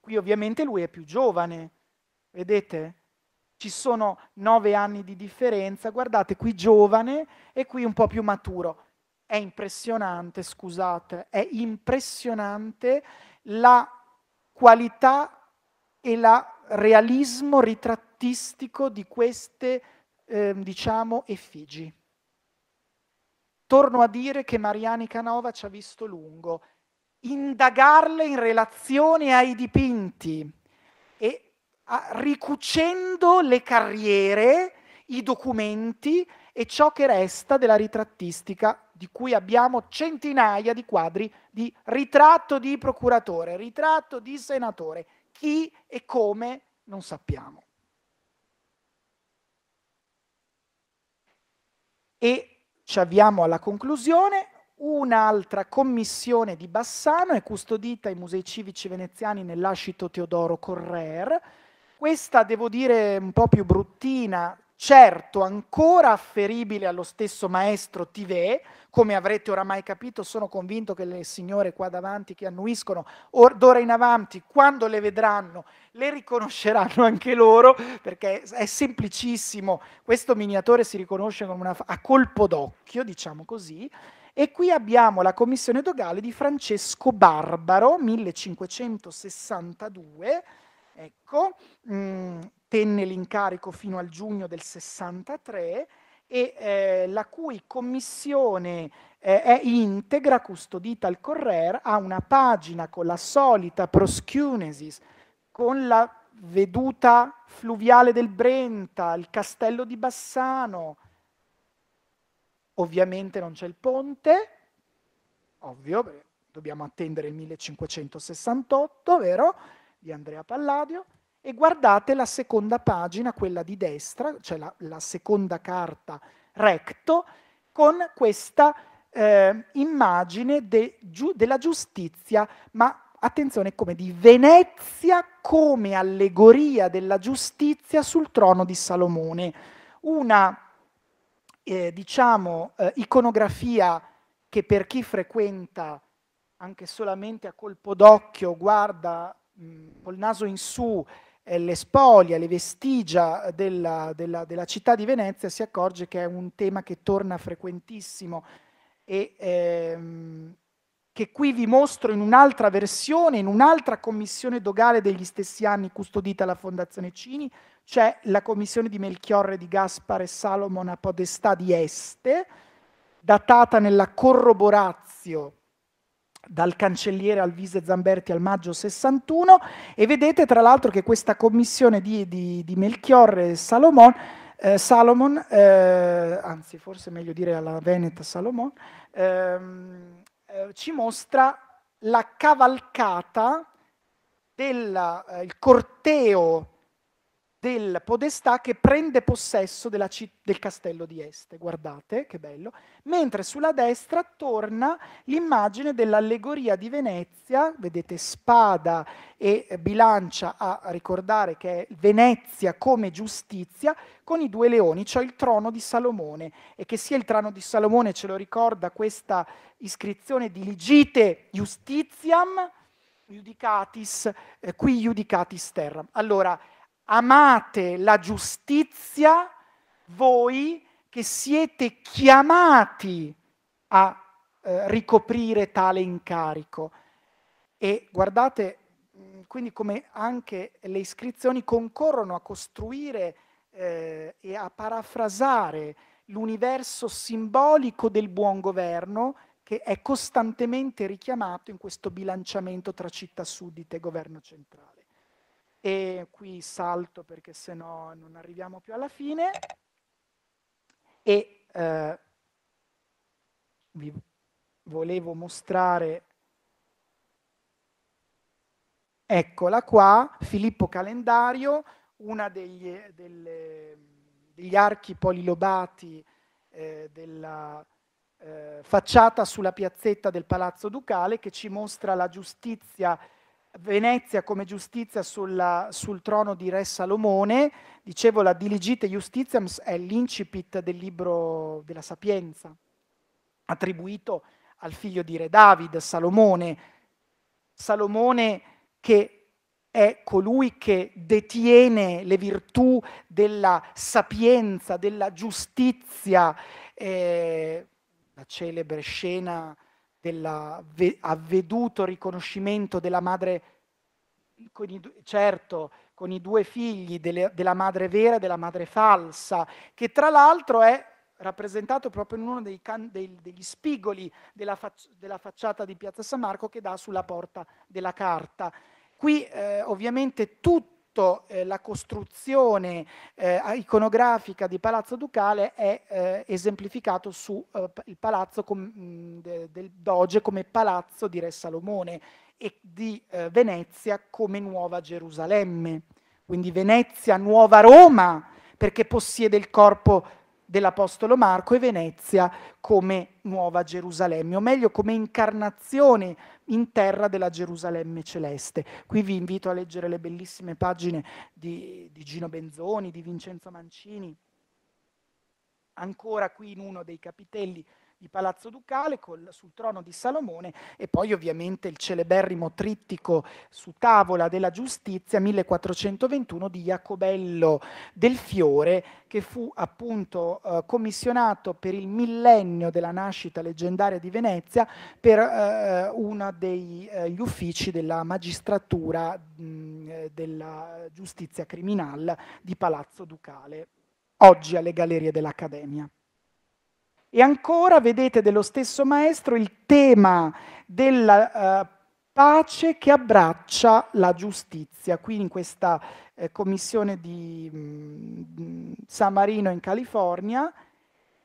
Qui ovviamente lui è più giovane, vedete? ci sono nove anni di differenza, guardate qui giovane e qui un po' più maturo. È impressionante, scusate, è impressionante la qualità e il realismo ritrattistico di queste, eh, diciamo, effigi. Torno a dire che Mariani Canova ci ha visto lungo. Indagarle in relazione ai dipinti ricucendo le carriere, i documenti e ciò che resta della ritrattistica, di cui abbiamo centinaia di quadri di ritratto di procuratore, ritratto di senatore. Chi e come non sappiamo. E ci avviamo alla conclusione. Un'altra commissione di Bassano è custodita ai Musei Civici Veneziani nell'ascito Teodoro Correr, questa devo dire un po' più bruttina, certo ancora afferibile allo stesso maestro Tivè, come avrete oramai capito, sono convinto che le signore qua davanti che annuiscono or, d'ora in avanti, quando le vedranno, le riconosceranno anche loro, perché è semplicissimo, questo miniatore si riconosce una, a colpo d'occhio, diciamo così, e qui abbiamo la commissione dogale di Francesco Barbaro, 1562, Ecco, mh, mm, tenne l'incarico fino al giugno del 63 e eh, la cui commissione eh, è integra, custodita al Correr, ha una pagina con la solita proscunesis, con la veduta fluviale del Brenta, il castello di Bassano. Ovviamente non c'è il ponte, ovvio, dobbiamo attendere il 1568, vero? di Andrea Palladio e guardate la seconda pagina, quella di destra, cioè la, la seconda carta recto, con questa eh, immagine de, giu, della giustizia, ma attenzione come di Venezia come allegoria della giustizia sul trono di Salomone. Una, eh, diciamo, eh, iconografia che per chi frequenta anche solamente a colpo d'occhio guarda col naso in su eh, le spoglie, le vestigia della, della, della, città di Venezia, si accorge che è un tema che torna frequentissimo e ehm, che qui vi mostro in un'altra versione, in un'altra commissione dogale degli stessi anni custodita alla Fondazione Cini, c'è la commissione di Melchiorre di Gaspare Salomon a Podestà di Este, datata nella Corroborazio dal cancelliere Alvise Zamberti al maggio 61 e vedete tra l'altro che questa commissione di, di, di Melchior e Salomon, eh, Salomon eh, anzi forse è meglio dire alla Veneta Salomon, ehm, eh, ci mostra la cavalcata del eh, corteo del podestà che prende possesso del castello di Este, guardate che bello, mentre sulla destra torna l'immagine dell'allegoria di Venezia, vedete spada e bilancia a ricordare che è Venezia come giustizia, con i due leoni, cioè il trono di Salomone, e che sia il trono di Salomone, ce lo ricorda questa iscrizione di Ligite Justitiam, Judicatis, eh, qui Judicatis Terram. Allora, amate la giustizia voi che siete chiamati a eh, ricoprire tale incarico. E guardate, mm, quindi come anche le iscrizioni concorrono a costruire eh, e a parafrasare l'universo simbolico del buon governo che è costantemente richiamato in questo bilanciamento tra città suddite e governo centrale e qui salto perché se no non arriviamo più alla fine e eh, vi volevo mostrare eccola qua Filippo Calendario uno degli, degli, archi polilobati eh, della eh, facciata sulla piazzetta del Palazzo Ducale che ci mostra la giustizia Venezia come giustizia sulla, sul trono di Re Salomone, dicevo la diligite justitiam è l'incipit del libro della Sapienza, attribuito al figlio di Re David, Salomone. Salomone che è colui che detiene le virtù della sapienza, della giustizia, eh, la celebre scena dell'avveduto riconoscimento della madre, con i, certo, con i due figli, delle, della madre vera e della madre falsa, che tra l'altro è rappresentato proprio in uno dei can, dei, degli spigoli della, fac, della, facciata di Piazza San Marco che dà sulla porta della carta. Qui eh, ovviamente tutto soprattutto eh, la costruzione eh, iconografica di Palazzo Ducale è eh, esemplificato eh, il palazzo com, de, del Doge come palazzo di Re Salomone e di eh, Venezia come Nuova Gerusalemme. Quindi Venezia, Nuova Roma, perché possiede il corpo dell'Apostolo Marco e Venezia come Nuova Gerusalemme, o meglio come incarnazione in terra della Gerusalemme celeste. Qui vi invito a leggere le bellissime pagine di, di Gino Benzoni, di Vincenzo Mancini, ancora qui in uno dei capitelli di Palazzo Ducale col, sul trono di Salomone e poi ovviamente il celeberrimo trittico su tavola della giustizia 1421 di Jacobello del Fiore che fu appunto eh, commissionato per il millennio della nascita leggendaria di Venezia per eh, uno degli eh, uffici della magistratura mh, eh, della giustizia criminale di Palazzo Ducale, oggi alle gallerie dell'Accademia. E ancora vedete dello stesso maestro il tema della eh, pace che abbraccia la giustizia. Qui in questa eh, commissione di mh, mm, San Marino in California,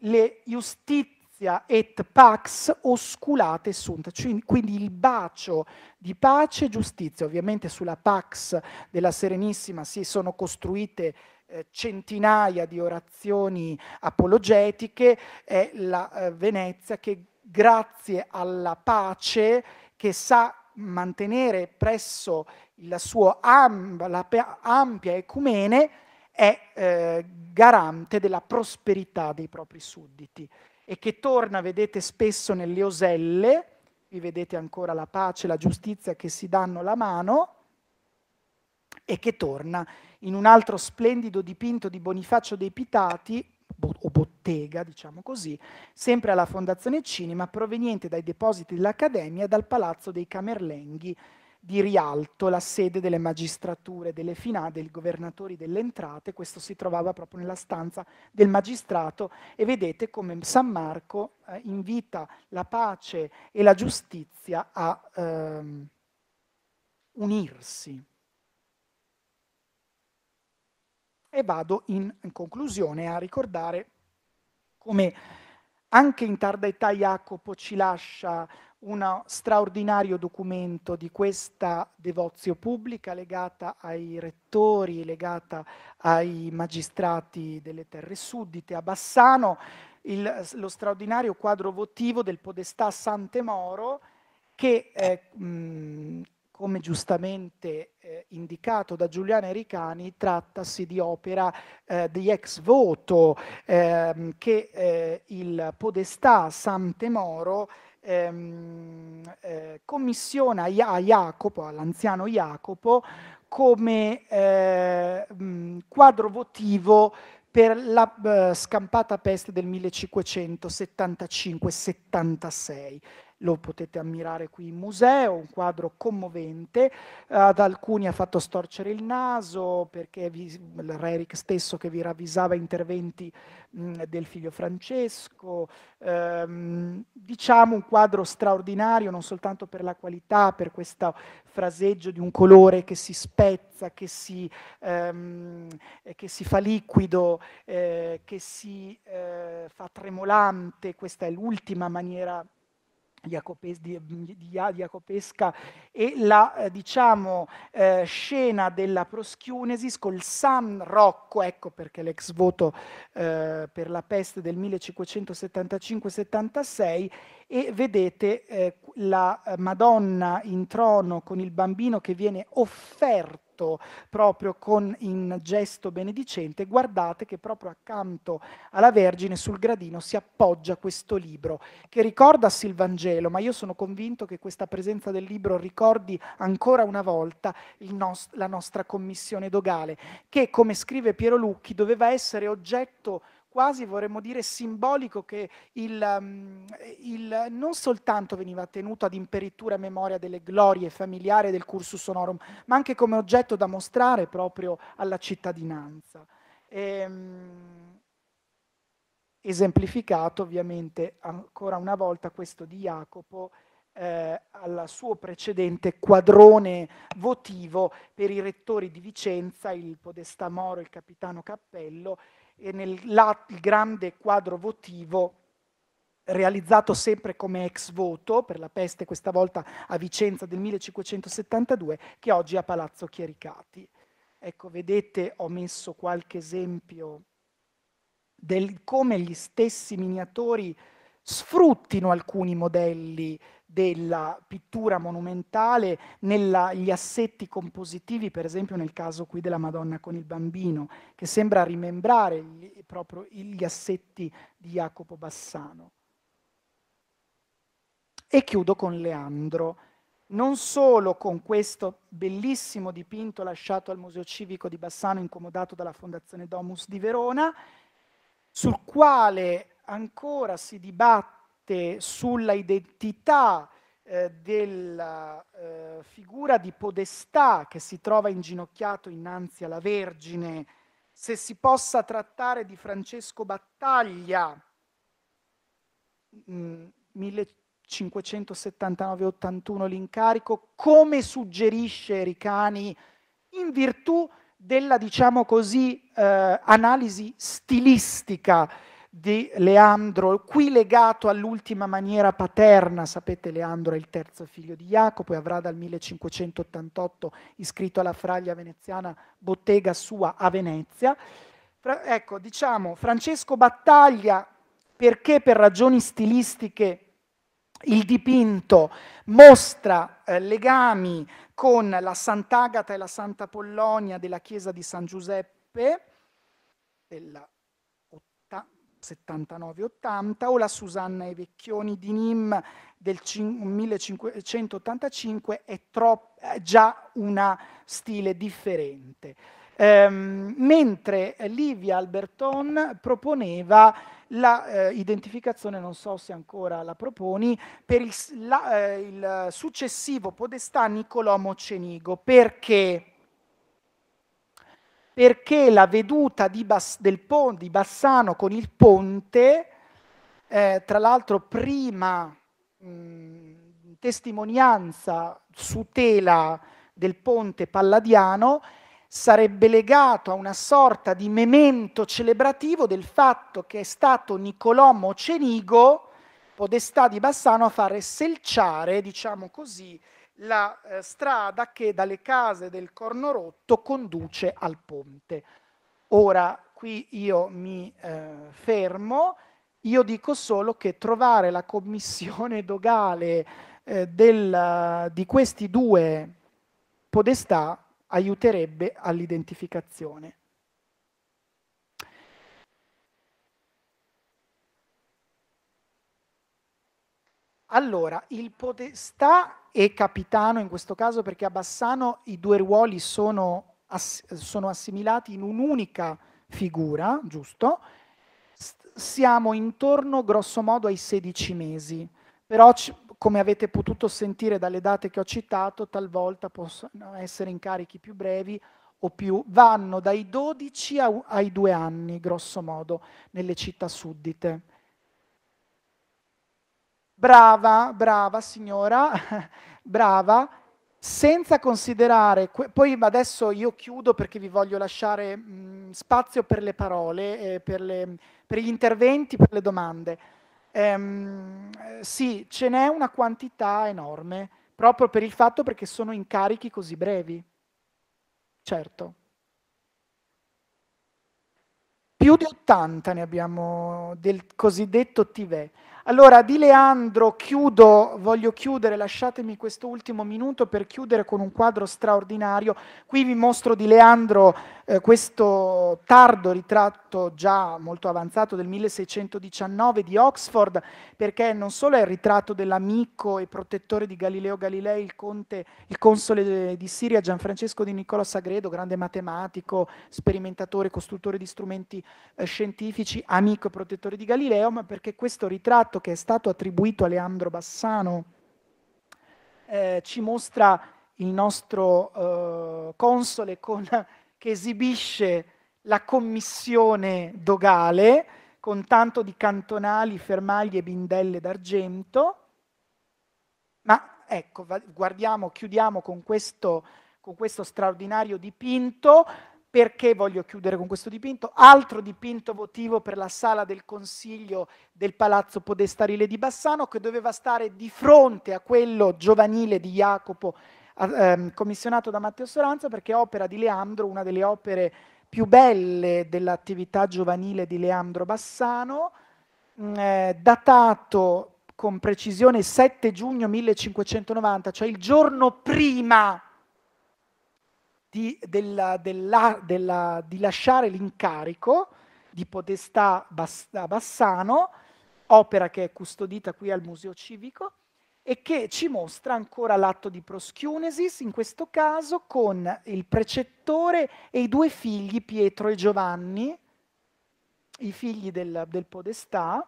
le giustizia et pax osculate sunt, cioè, quindi il bacio di pace e giustizia. Ovviamente sulla pax della Serenissima si sono costruite eh, centinaia di orazioni apologetiche, è la eh, Venezia che grazie alla pace che sa mantenere presso la sua amb- la ampia ecumene è eh, garante della prosperità dei propri sudditi e che torna, vedete, spesso nelle oselle, vi vedete ancora la pace la giustizia che si danno la mano, e che torna in un altro splendido dipinto di Bonifacio dei Pitati, o bottega, diciamo così, sempre alla Fondazione Cinema, proveniente dai depositi dell'Accademia e dal Palazzo dei Camerlenghi di Rialto, la sede delle magistrature, delle finali, dei governatori delle entrate, questo si trovava proprio nella stanza del magistrato e vedete come San Marco eh, invita la pace e la giustizia a ehm, unirsi. E vado in, conclusione a ricordare come anche in tarda età Jacopo ci lascia uno straordinario documento di questa devozio pubblica legata ai rettori, legata ai magistrati delle terre suddite, a Bassano, il, lo straordinario quadro votivo del Podestà Sante Moro che eh, mh, come giustamente eh, indicato da Giuliano Ericani, trattasi di opera eh, di ex voto ehm, che eh, il Podestà Sante Moro ehm, eh, commissiona a Jacopo, all'anziano Jacopo, come mh, eh, mm, quadro votivo per la uh, scampata peste del 1575-76 lo potete ammirare qui in museo, un quadro commovente, ad alcuni ha fatto storcere il naso perché vi, il re Eric stesso che vi ravvisava interventi mh, mm, del figlio Francesco, ehm, diciamo un quadro straordinario non soltanto per la qualità, per questo fraseggio di un colore che si spezza, che si, ehm, eh, che si fa liquido, eh, che si eh, fa tremolante, questa è l'ultima maniera di, Jacopesca e la eh, diciamo, eh, scena della proschiunesis col San Rocco, ecco perché l'ex voto eh, per la peste del 1575-76 e vedete eh, la eh, Madonna in trono con il bambino che viene offerto detto proprio con in gesto benedicente, guardate che proprio accanto alla Vergine sul gradino si appoggia questo libro che ricorda il Vangelo, ma io sono convinto che questa presenza del libro ricordi ancora una volta nost- la nostra commissione dogale, che come scrive Piero Lucchi doveva essere oggetto di quasi vorremmo dire simbolico che il, ehm, il, non soltanto veniva tenuto ad imperitura memoria delle glorie familiari del cursus honorum, ma anche come oggetto da mostrare proprio alla cittadinanza. E, ehm, esemplificato ovviamente ancora una volta questo di Jacopo eh, al suo precedente quadrone votivo per i rettori di Vicenza, il Podestamoro, il Capitano Cappello, e nel la, il grande quadro votivo realizzato sempre come ex voto per la peste, questa volta a Vicenza del 1572, che oggi è a Palazzo Chiericati. Ecco, vedete, ho messo qualche esempio del come gli stessi miniatori sfruttino alcuni modelli della pittura monumentale negli assetti compositivi, per esempio nel caso qui della Madonna con il bambino, che sembra rimembrare gli, proprio gli assetti di Jacopo Bassano. E chiudo con Leandro, non solo con questo bellissimo dipinto lasciato al Museo Civico di Bassano, incomodato dalla Fondazione Domus di Verona, sul quale ancora si dibatte forte sulla identità eh, della eh, figura di podestà che si trova inginocchiato innanzi alla Vergine, se si possa trattare di Francesco Battaglia, 1579-81 mm, l'incarico, come suggerisce Ricani in virtù della, diciamo così, eh, analisi stilistica di Leandro, qui legato all'ultima maniera paterna, sapete Leandro è il terzo figlio di Jacopo e avrà dal 1588 iscritto alla fraglia veneziana bottega sua a Venezia. Fra- ecco, diciamo, Francesco battaglia perché per ragioni stilistiche il dipinto mostra eh, legami con la Sant'Agata e la Santa Pollonia della chiesa di San Giuseppe, della 79-80 o la Susanna e Vecchioni di Nim del 1585 è, troppo, già una stile differente. Ehm, mentre Livia Alberton proponeva l'identificazione, eh, non so se ancora la proponi, per il, la, eh, il successivo podestà Nicolò Mocenigo. Perché? perché la veduta Bas- del pon- di Bassano con il ponte, eh, tra l'altro prima mh, testimonianza su tela del ponte palladiano, sarebbe legato a una sorta di memento celebrativo del fatto che è stato Nicolò Mocenigo, podestà di Bassano, a fare selciare, diciamo così, la eh, strada che dalle case del Corno Rotto conduce al ponte. Ora, qui io mi eh, fermo, io dico solo che trovare la commissione dogale eh, del, di questi due podestà aiuterebbe all'identificazione. Allora, il podestà e capitano in questo caso perché a Bassano i due ruoli sono, ass- sono assimilati in un'unica figura, giusto? S- siamo intorno grossomodo ai 16 mesi, però c- come avete potuto sentire dalle date che ho citato, talvolta possono essere incarichi più brevi o più, vanno dai 12 a- ai 2 anni grossomodo nelle città suddite brava, brava signora, brava, senza considerare, que- poi adesso io chiudo perché vi voglio lasciare mh, mm, spazio per le parole, eh, per, le, per, gli interventi, per le domande. Ehm, sì, ce n'è una quantità enorme, proprio per il fatto perché sono incarichi così brevi. Certo. Più di 80 ne abbiamo del cosiddetto TVE. Allora, di Leandro chiudo, voglio chiudere, lasciatemi questo ultimo minuto per chiudere con un quadro straordinario. Qui vi mostro di Leandro eh, questo tardo ritratto già molto avanzato del 1619 di Oxford, perché non solo è il ritratto dell'amico e protettore di Galileo Galilei, il, conte, il console di Siria Gianfrancesco di Nicola Sagredo, grande matematico, sperimentatore, costruttore di strumenti eh, scientifici, amico e protettore di Galileo, ma perché questo ritratto Stato che è stato attribuito a Leandro Bassano eh, ci mostra il nostro eh, console con, che esibisce la commissione dogale con tanto di cantonali, fermaglie e bindelle d'argento. Ma ecco, guardiamo, chiudiamo con questo, con questo straordinario dipinto perché voglio chiudere con questo dipinto? Altro dipinto votivo per la sala del consiglio del Palazzo Podestarile di Bassano che doveva stare di fronte a quello giovanile di Jacopo eh, commissionato da Matteo Soranza perché è opera di Leandro, una delle opere più belle dell'attività giovanile di Leandro Bassano, mm, eh, datato con precisione 7 giugno 1590, cioè il giorno prima di, della, della, della, di lasciare l'incarico di potestà Bas- Bassano, opera che è custodita qui al Museo Civico, e che ci mostra ancora l'atto di proschiunesis, in questo caso con il precettore e i due figli, Pietro e Giovanni, i figli del, del Podestà.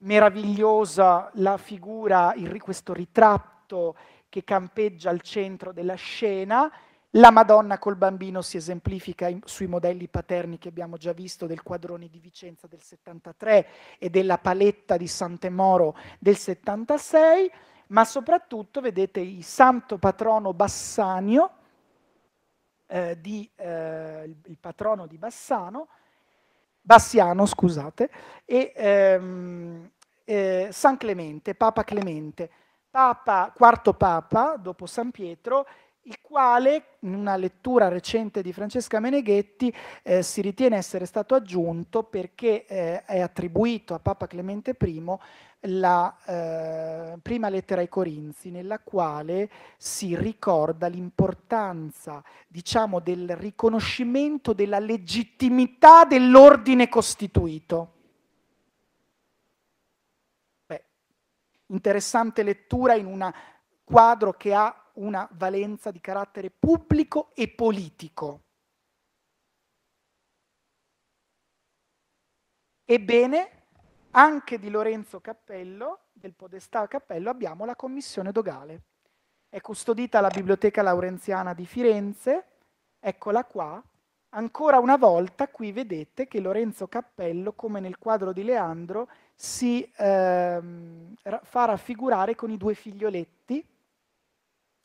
Meravigliosa la figura, il, questo ritratto che campeggia al centro della scena, la Madonna col bambino si esemplifica in, sui modelli paterni che abbiamo già visto del Quadroni di Vicenza del 73 e della Paletta di Santemoro del 76, ma soprattutto vedete il santo patrono Bassanio, eh, di, eh, il patrono di Bassano, Bassiano, scusate, e ehm, eh, San Clemente, Papa Clemente, papa, quarto Papa dopo San Pietro, il quale in una lettura recente di Francesca Meneghetti eh, si ritiene essere stato aggiunto perché eh, è attribuito a Papa Clemente I la eh, prima lettera ai Corinzi nella quale si ricorda l'importanza diciamo, del riconoscimento della legittimità dell'ordine costituito. Beh, interessante lettura in un quadro che ha una valenza di carattere pubblico e politico. Ebbene, anche di Lorenzo Cappello, del Podestà Cappello, abbiamo la commissione dogale. È custodita alla Biblioteca Laurenziana di Firenze, eccola qua. Ancora una volta qui vedete che Lorenzo Cappello, come nel quadro di Leandro, si ehm, fa raffigurare con i due figlioletti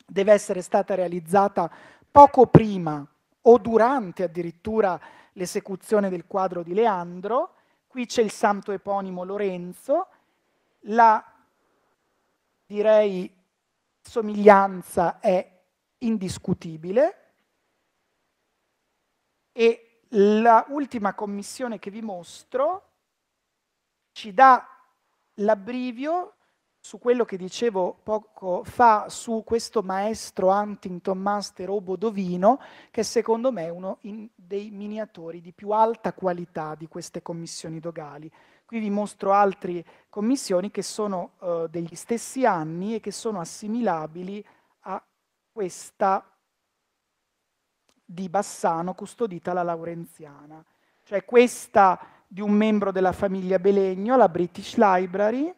deve essere stata realizzata poco prima o durante addirittura l'esecuzione del quadro di Leandro, qui c'è il santo eponimo Lorenzo, la direi somiglianza è indiscutibile e l'ultima commissione che vi mostro ci dà l'abbrivio su quello che dicevo poco fa su questo maestro Huntington Master o Bodovino, che secondo me è uno dei miniatori di più alta qualità di queste commissioni dogali. Qui vi mostro altre commissioni che sono eh, degli stessi anni e che sono assimilabili a questa di Bassano, custodita la Laurenziana. Cioè questa di un membro della famiglia Belegno, la British Library,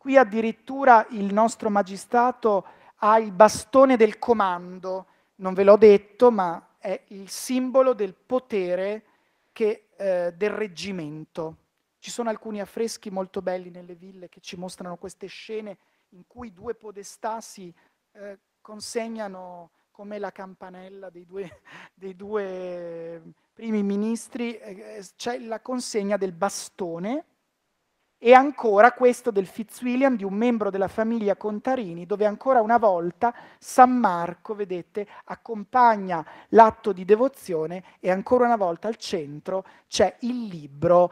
Qui addirittura il nostro magistrato ha il bastone del comando, non ve l'ho detto, ma è il simbolo del potere che, eh, del reggimento. Ci sono alcuni affreschi molto belli nelle ville che ci mostrano queste scene in cui due podestà si eh, consegnano come la campanella dei due, dei due eh, primi ministri, c'è la consegna del bastone e ancora questo del Fitzwilliam, di un membro della famiglia Contarini, dove ancora una volta San Marco, vedete, accompagna l'atto di devozione e ancora una volta al centro c'è il libro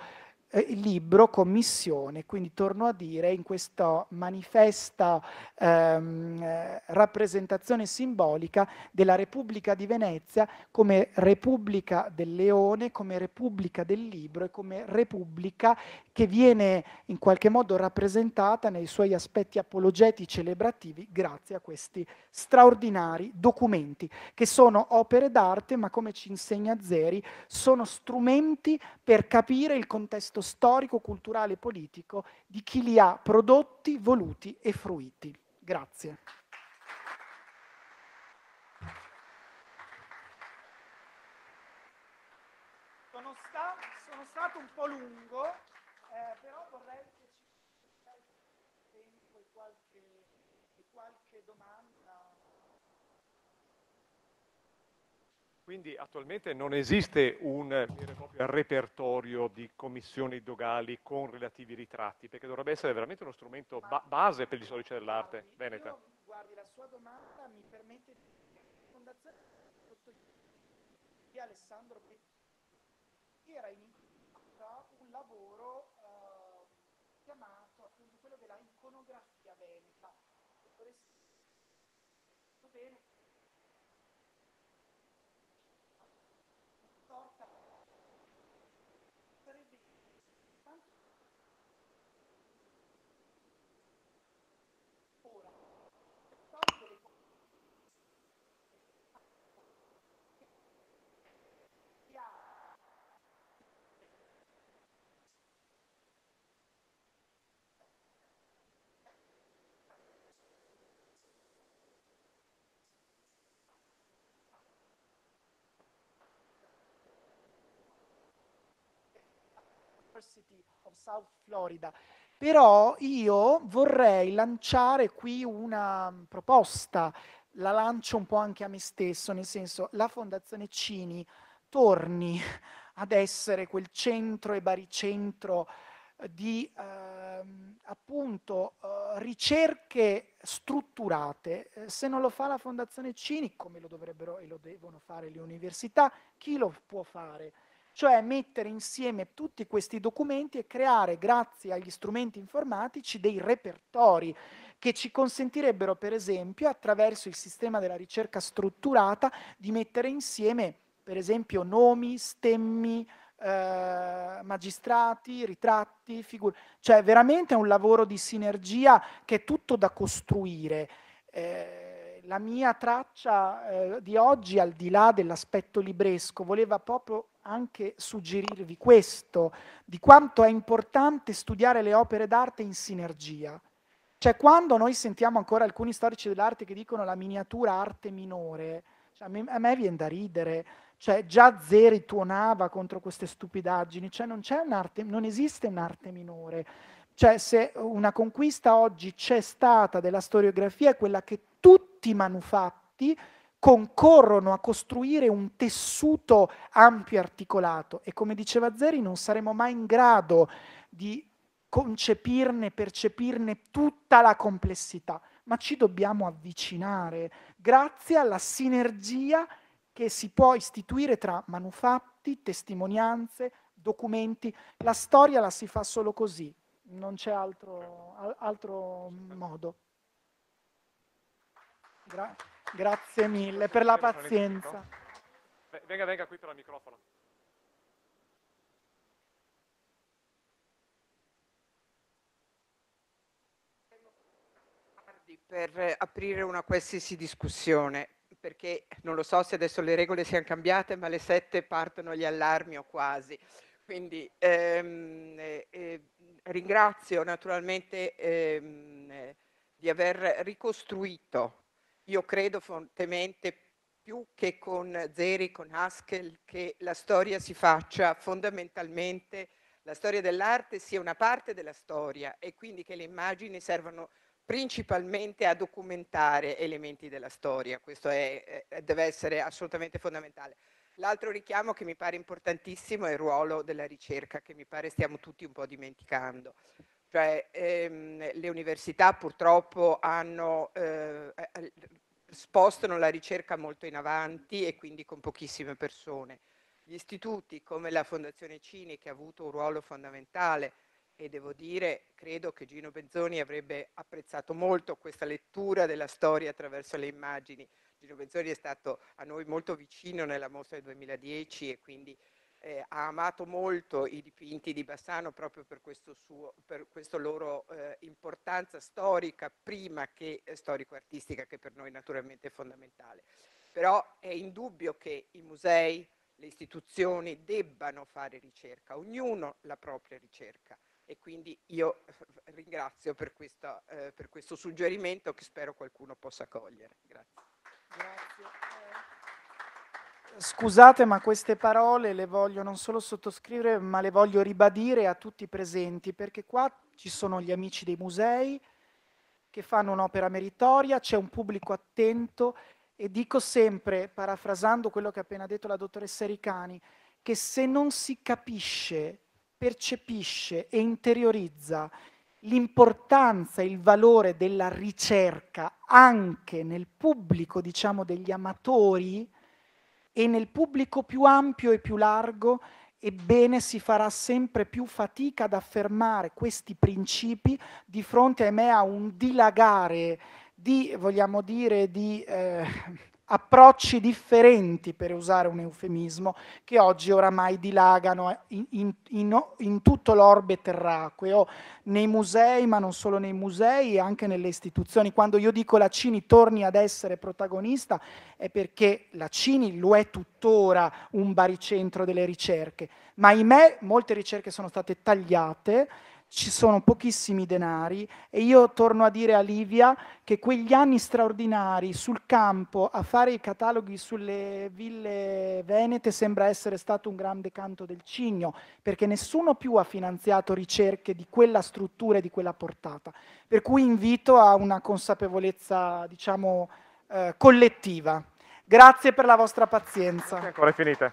eh, libro commissione, quindi torno a dire in questa manifesta ehm, eh, rappresentazione simbolica della Repubblica di Venezia come Repubblica del Leone, come Repubblica del Libro e come Repubblica che viene in qualche modo rappresentata nei suoi aspetti apologeti celebrativi grazie a questi straordinari documenti che sono opere d'arte ma come ci insegna Zeri sono strumenti per capire il contesto contesto storico, culturale e politico di chi li ha prodotti, voluti e fruiti. Grazie. sono stato un po' lungo, eh, però vorrei... Quindi attualmente non esiste un vero e proprio repertorio di commissioni dogali con relativi ritratti, perché dovrebbe essere veramente uno strumento ba base per gli storici dell'arte veneta. Io, guardi, la sua domanda mi permette di Alessandro Betti era in un lavoro University of South Florida. Però io vorrei lanciare qui una mm, proposta, la lancio un po' anche a me stesso, nel senso la Fondazione Cini torni ad essere quel centro e baricentro eh, di eh, appunto eh, ricerche strutturate. Eh, se non lo fa la Fondazione Cini, come lo dovrebbero e lo devono fare le università, chi lo può fare? cioè mettere insieme tutti questi documenti e creare, grazie agli strumenti informatici, dei repertori che ci consentirebbero, per esempio, attraverso il sistema della ricerca strutturata, di mettere insieme, per esempio, nomi, stemmi, eh, magistrati, ritratti, figure. Cioè, veramente è un lavoro di sinergia che è tutto da costruire. Eh, la mia traccia eh, di oggi, al di là dell'aspetto libresco, voleva proprio anche suggerirvi questo, di quanto è importante studiare le opere d'arte in sinergia. Cioè quando noi sentiamo ancora alcuni storici dell'arte che dicono la miniatura arte minore, cioè, a, me, a me viene da ridere, cioè già Zeri tuonava contro queste stupidaggini, cioè non, un'arte, non esiste un'arte minore. Cioè se una conquista oggi c'è stata della storiografia è quella che tutti i manufatti concorrono a costruire un tessuto ampio e articolato e come diceva Zeri non saremo mai in grado di concepirne, percepirne tutta la complessità, ma ci dobbiamo avvicinare grazie alla sinergia che si può istituire tra manufatti, testimonianze, documenti. La storia la si fa solo così, non c'è altro, altro modo. Grazie. Grazie mille per la pazienza. Venga, venga qui per il microfono. Per aprire una qualsiasi discussione, perché non lo so se adesso le regole siano cambiate, ma alle sette partono gli allarmi o quasi. Quindi ehm, eh, eh ringrazio naturalmente ehm, di aver ricostruito io credo fortemente più che con Zeri, con Haskell, che la storia si faccia fondamentalmente, la storia dell'arte sia una parte della storia e quindi che le immagini servano principalmente a documentare elementi della storia, questo è, deve essere assolutamente fondamentale. L'altro richiamo che mi pare importantissimo è il ruolo della ricerca, che mi pare stiamo tutti un po' dimenticando. Cioè, ehm, le università purtroppo hanno, eh, eh spostano la ricerca molto in avanti e quindi con pochissime persone. Gli istituti come la Fondazione Cini che ha avuto un ruolo fondamentale e devo dire, credo che Gino Benzoni avrebbe apprezzato molto questa lettura della storia attraverso le immagini. Gino Benzoni è stato a noi molto vicino nella mostra del 2010 e quindi eh, ha amato molto i dipinti di Bassano proprio per, questa loro eh, importanza storica prima che eh, storico-artistica che per noi naturalmente è fondamentale. Però è indubbio che i musei, le istituzioni debbano fare ricerca, ognuno la propria ricerca e quindi io ringrazio per, questa, eh, per questo suggerimento che spero qualcuno possa cogliere. Grazie. Grazie. Scusate, ma queste parole le voglio non solo sottoscrivere, ma le voglio ribadire a tutti i presenti, perché qua ci sono gli amici dei musei che fanno un'opera meritoria, c'è un pubblico attento e dico sempre, parafrasando quello che ha appena detto la dottoressa Ricani, che se non si capisce, percepisce e interiorizza l'importanza e il valore della ricerca anche nel pubblico, diciamo, degli amatori, e nel pubblico più ampio e più largo, ebbene si farà sempre più fatica ad affermare questi principi di fronte, ahimè, a un dilagare di, vogliamo dire, di... Eh, approcci differenti, per usare un eufemismo, che oggi oramai dilagano eh, in, in, in, in tutto l'orbe terracqueo, nei musei, ma non solo nei musei, anche nelle istituzioni. Quando io dico la Cini torni ad essere protagonista è perché la Cini lo è tuttora un baricentro delle ricerche, ma ahimè molte ricerche sono state tagliate, ci sono pochissimi denari e io torno a dire a Livia che quegli anni straordinari sul campo a fare i cataloghi sulle ville venete sembra essere stato un grande canto del cigno, perché nessuno più ha finanziato ricerche di quella struttura e di quella portata. Per cui invito a una consapevolezza, diciamo, eh, collettiva. Grazie per la vostra pazienza. Ancora finita.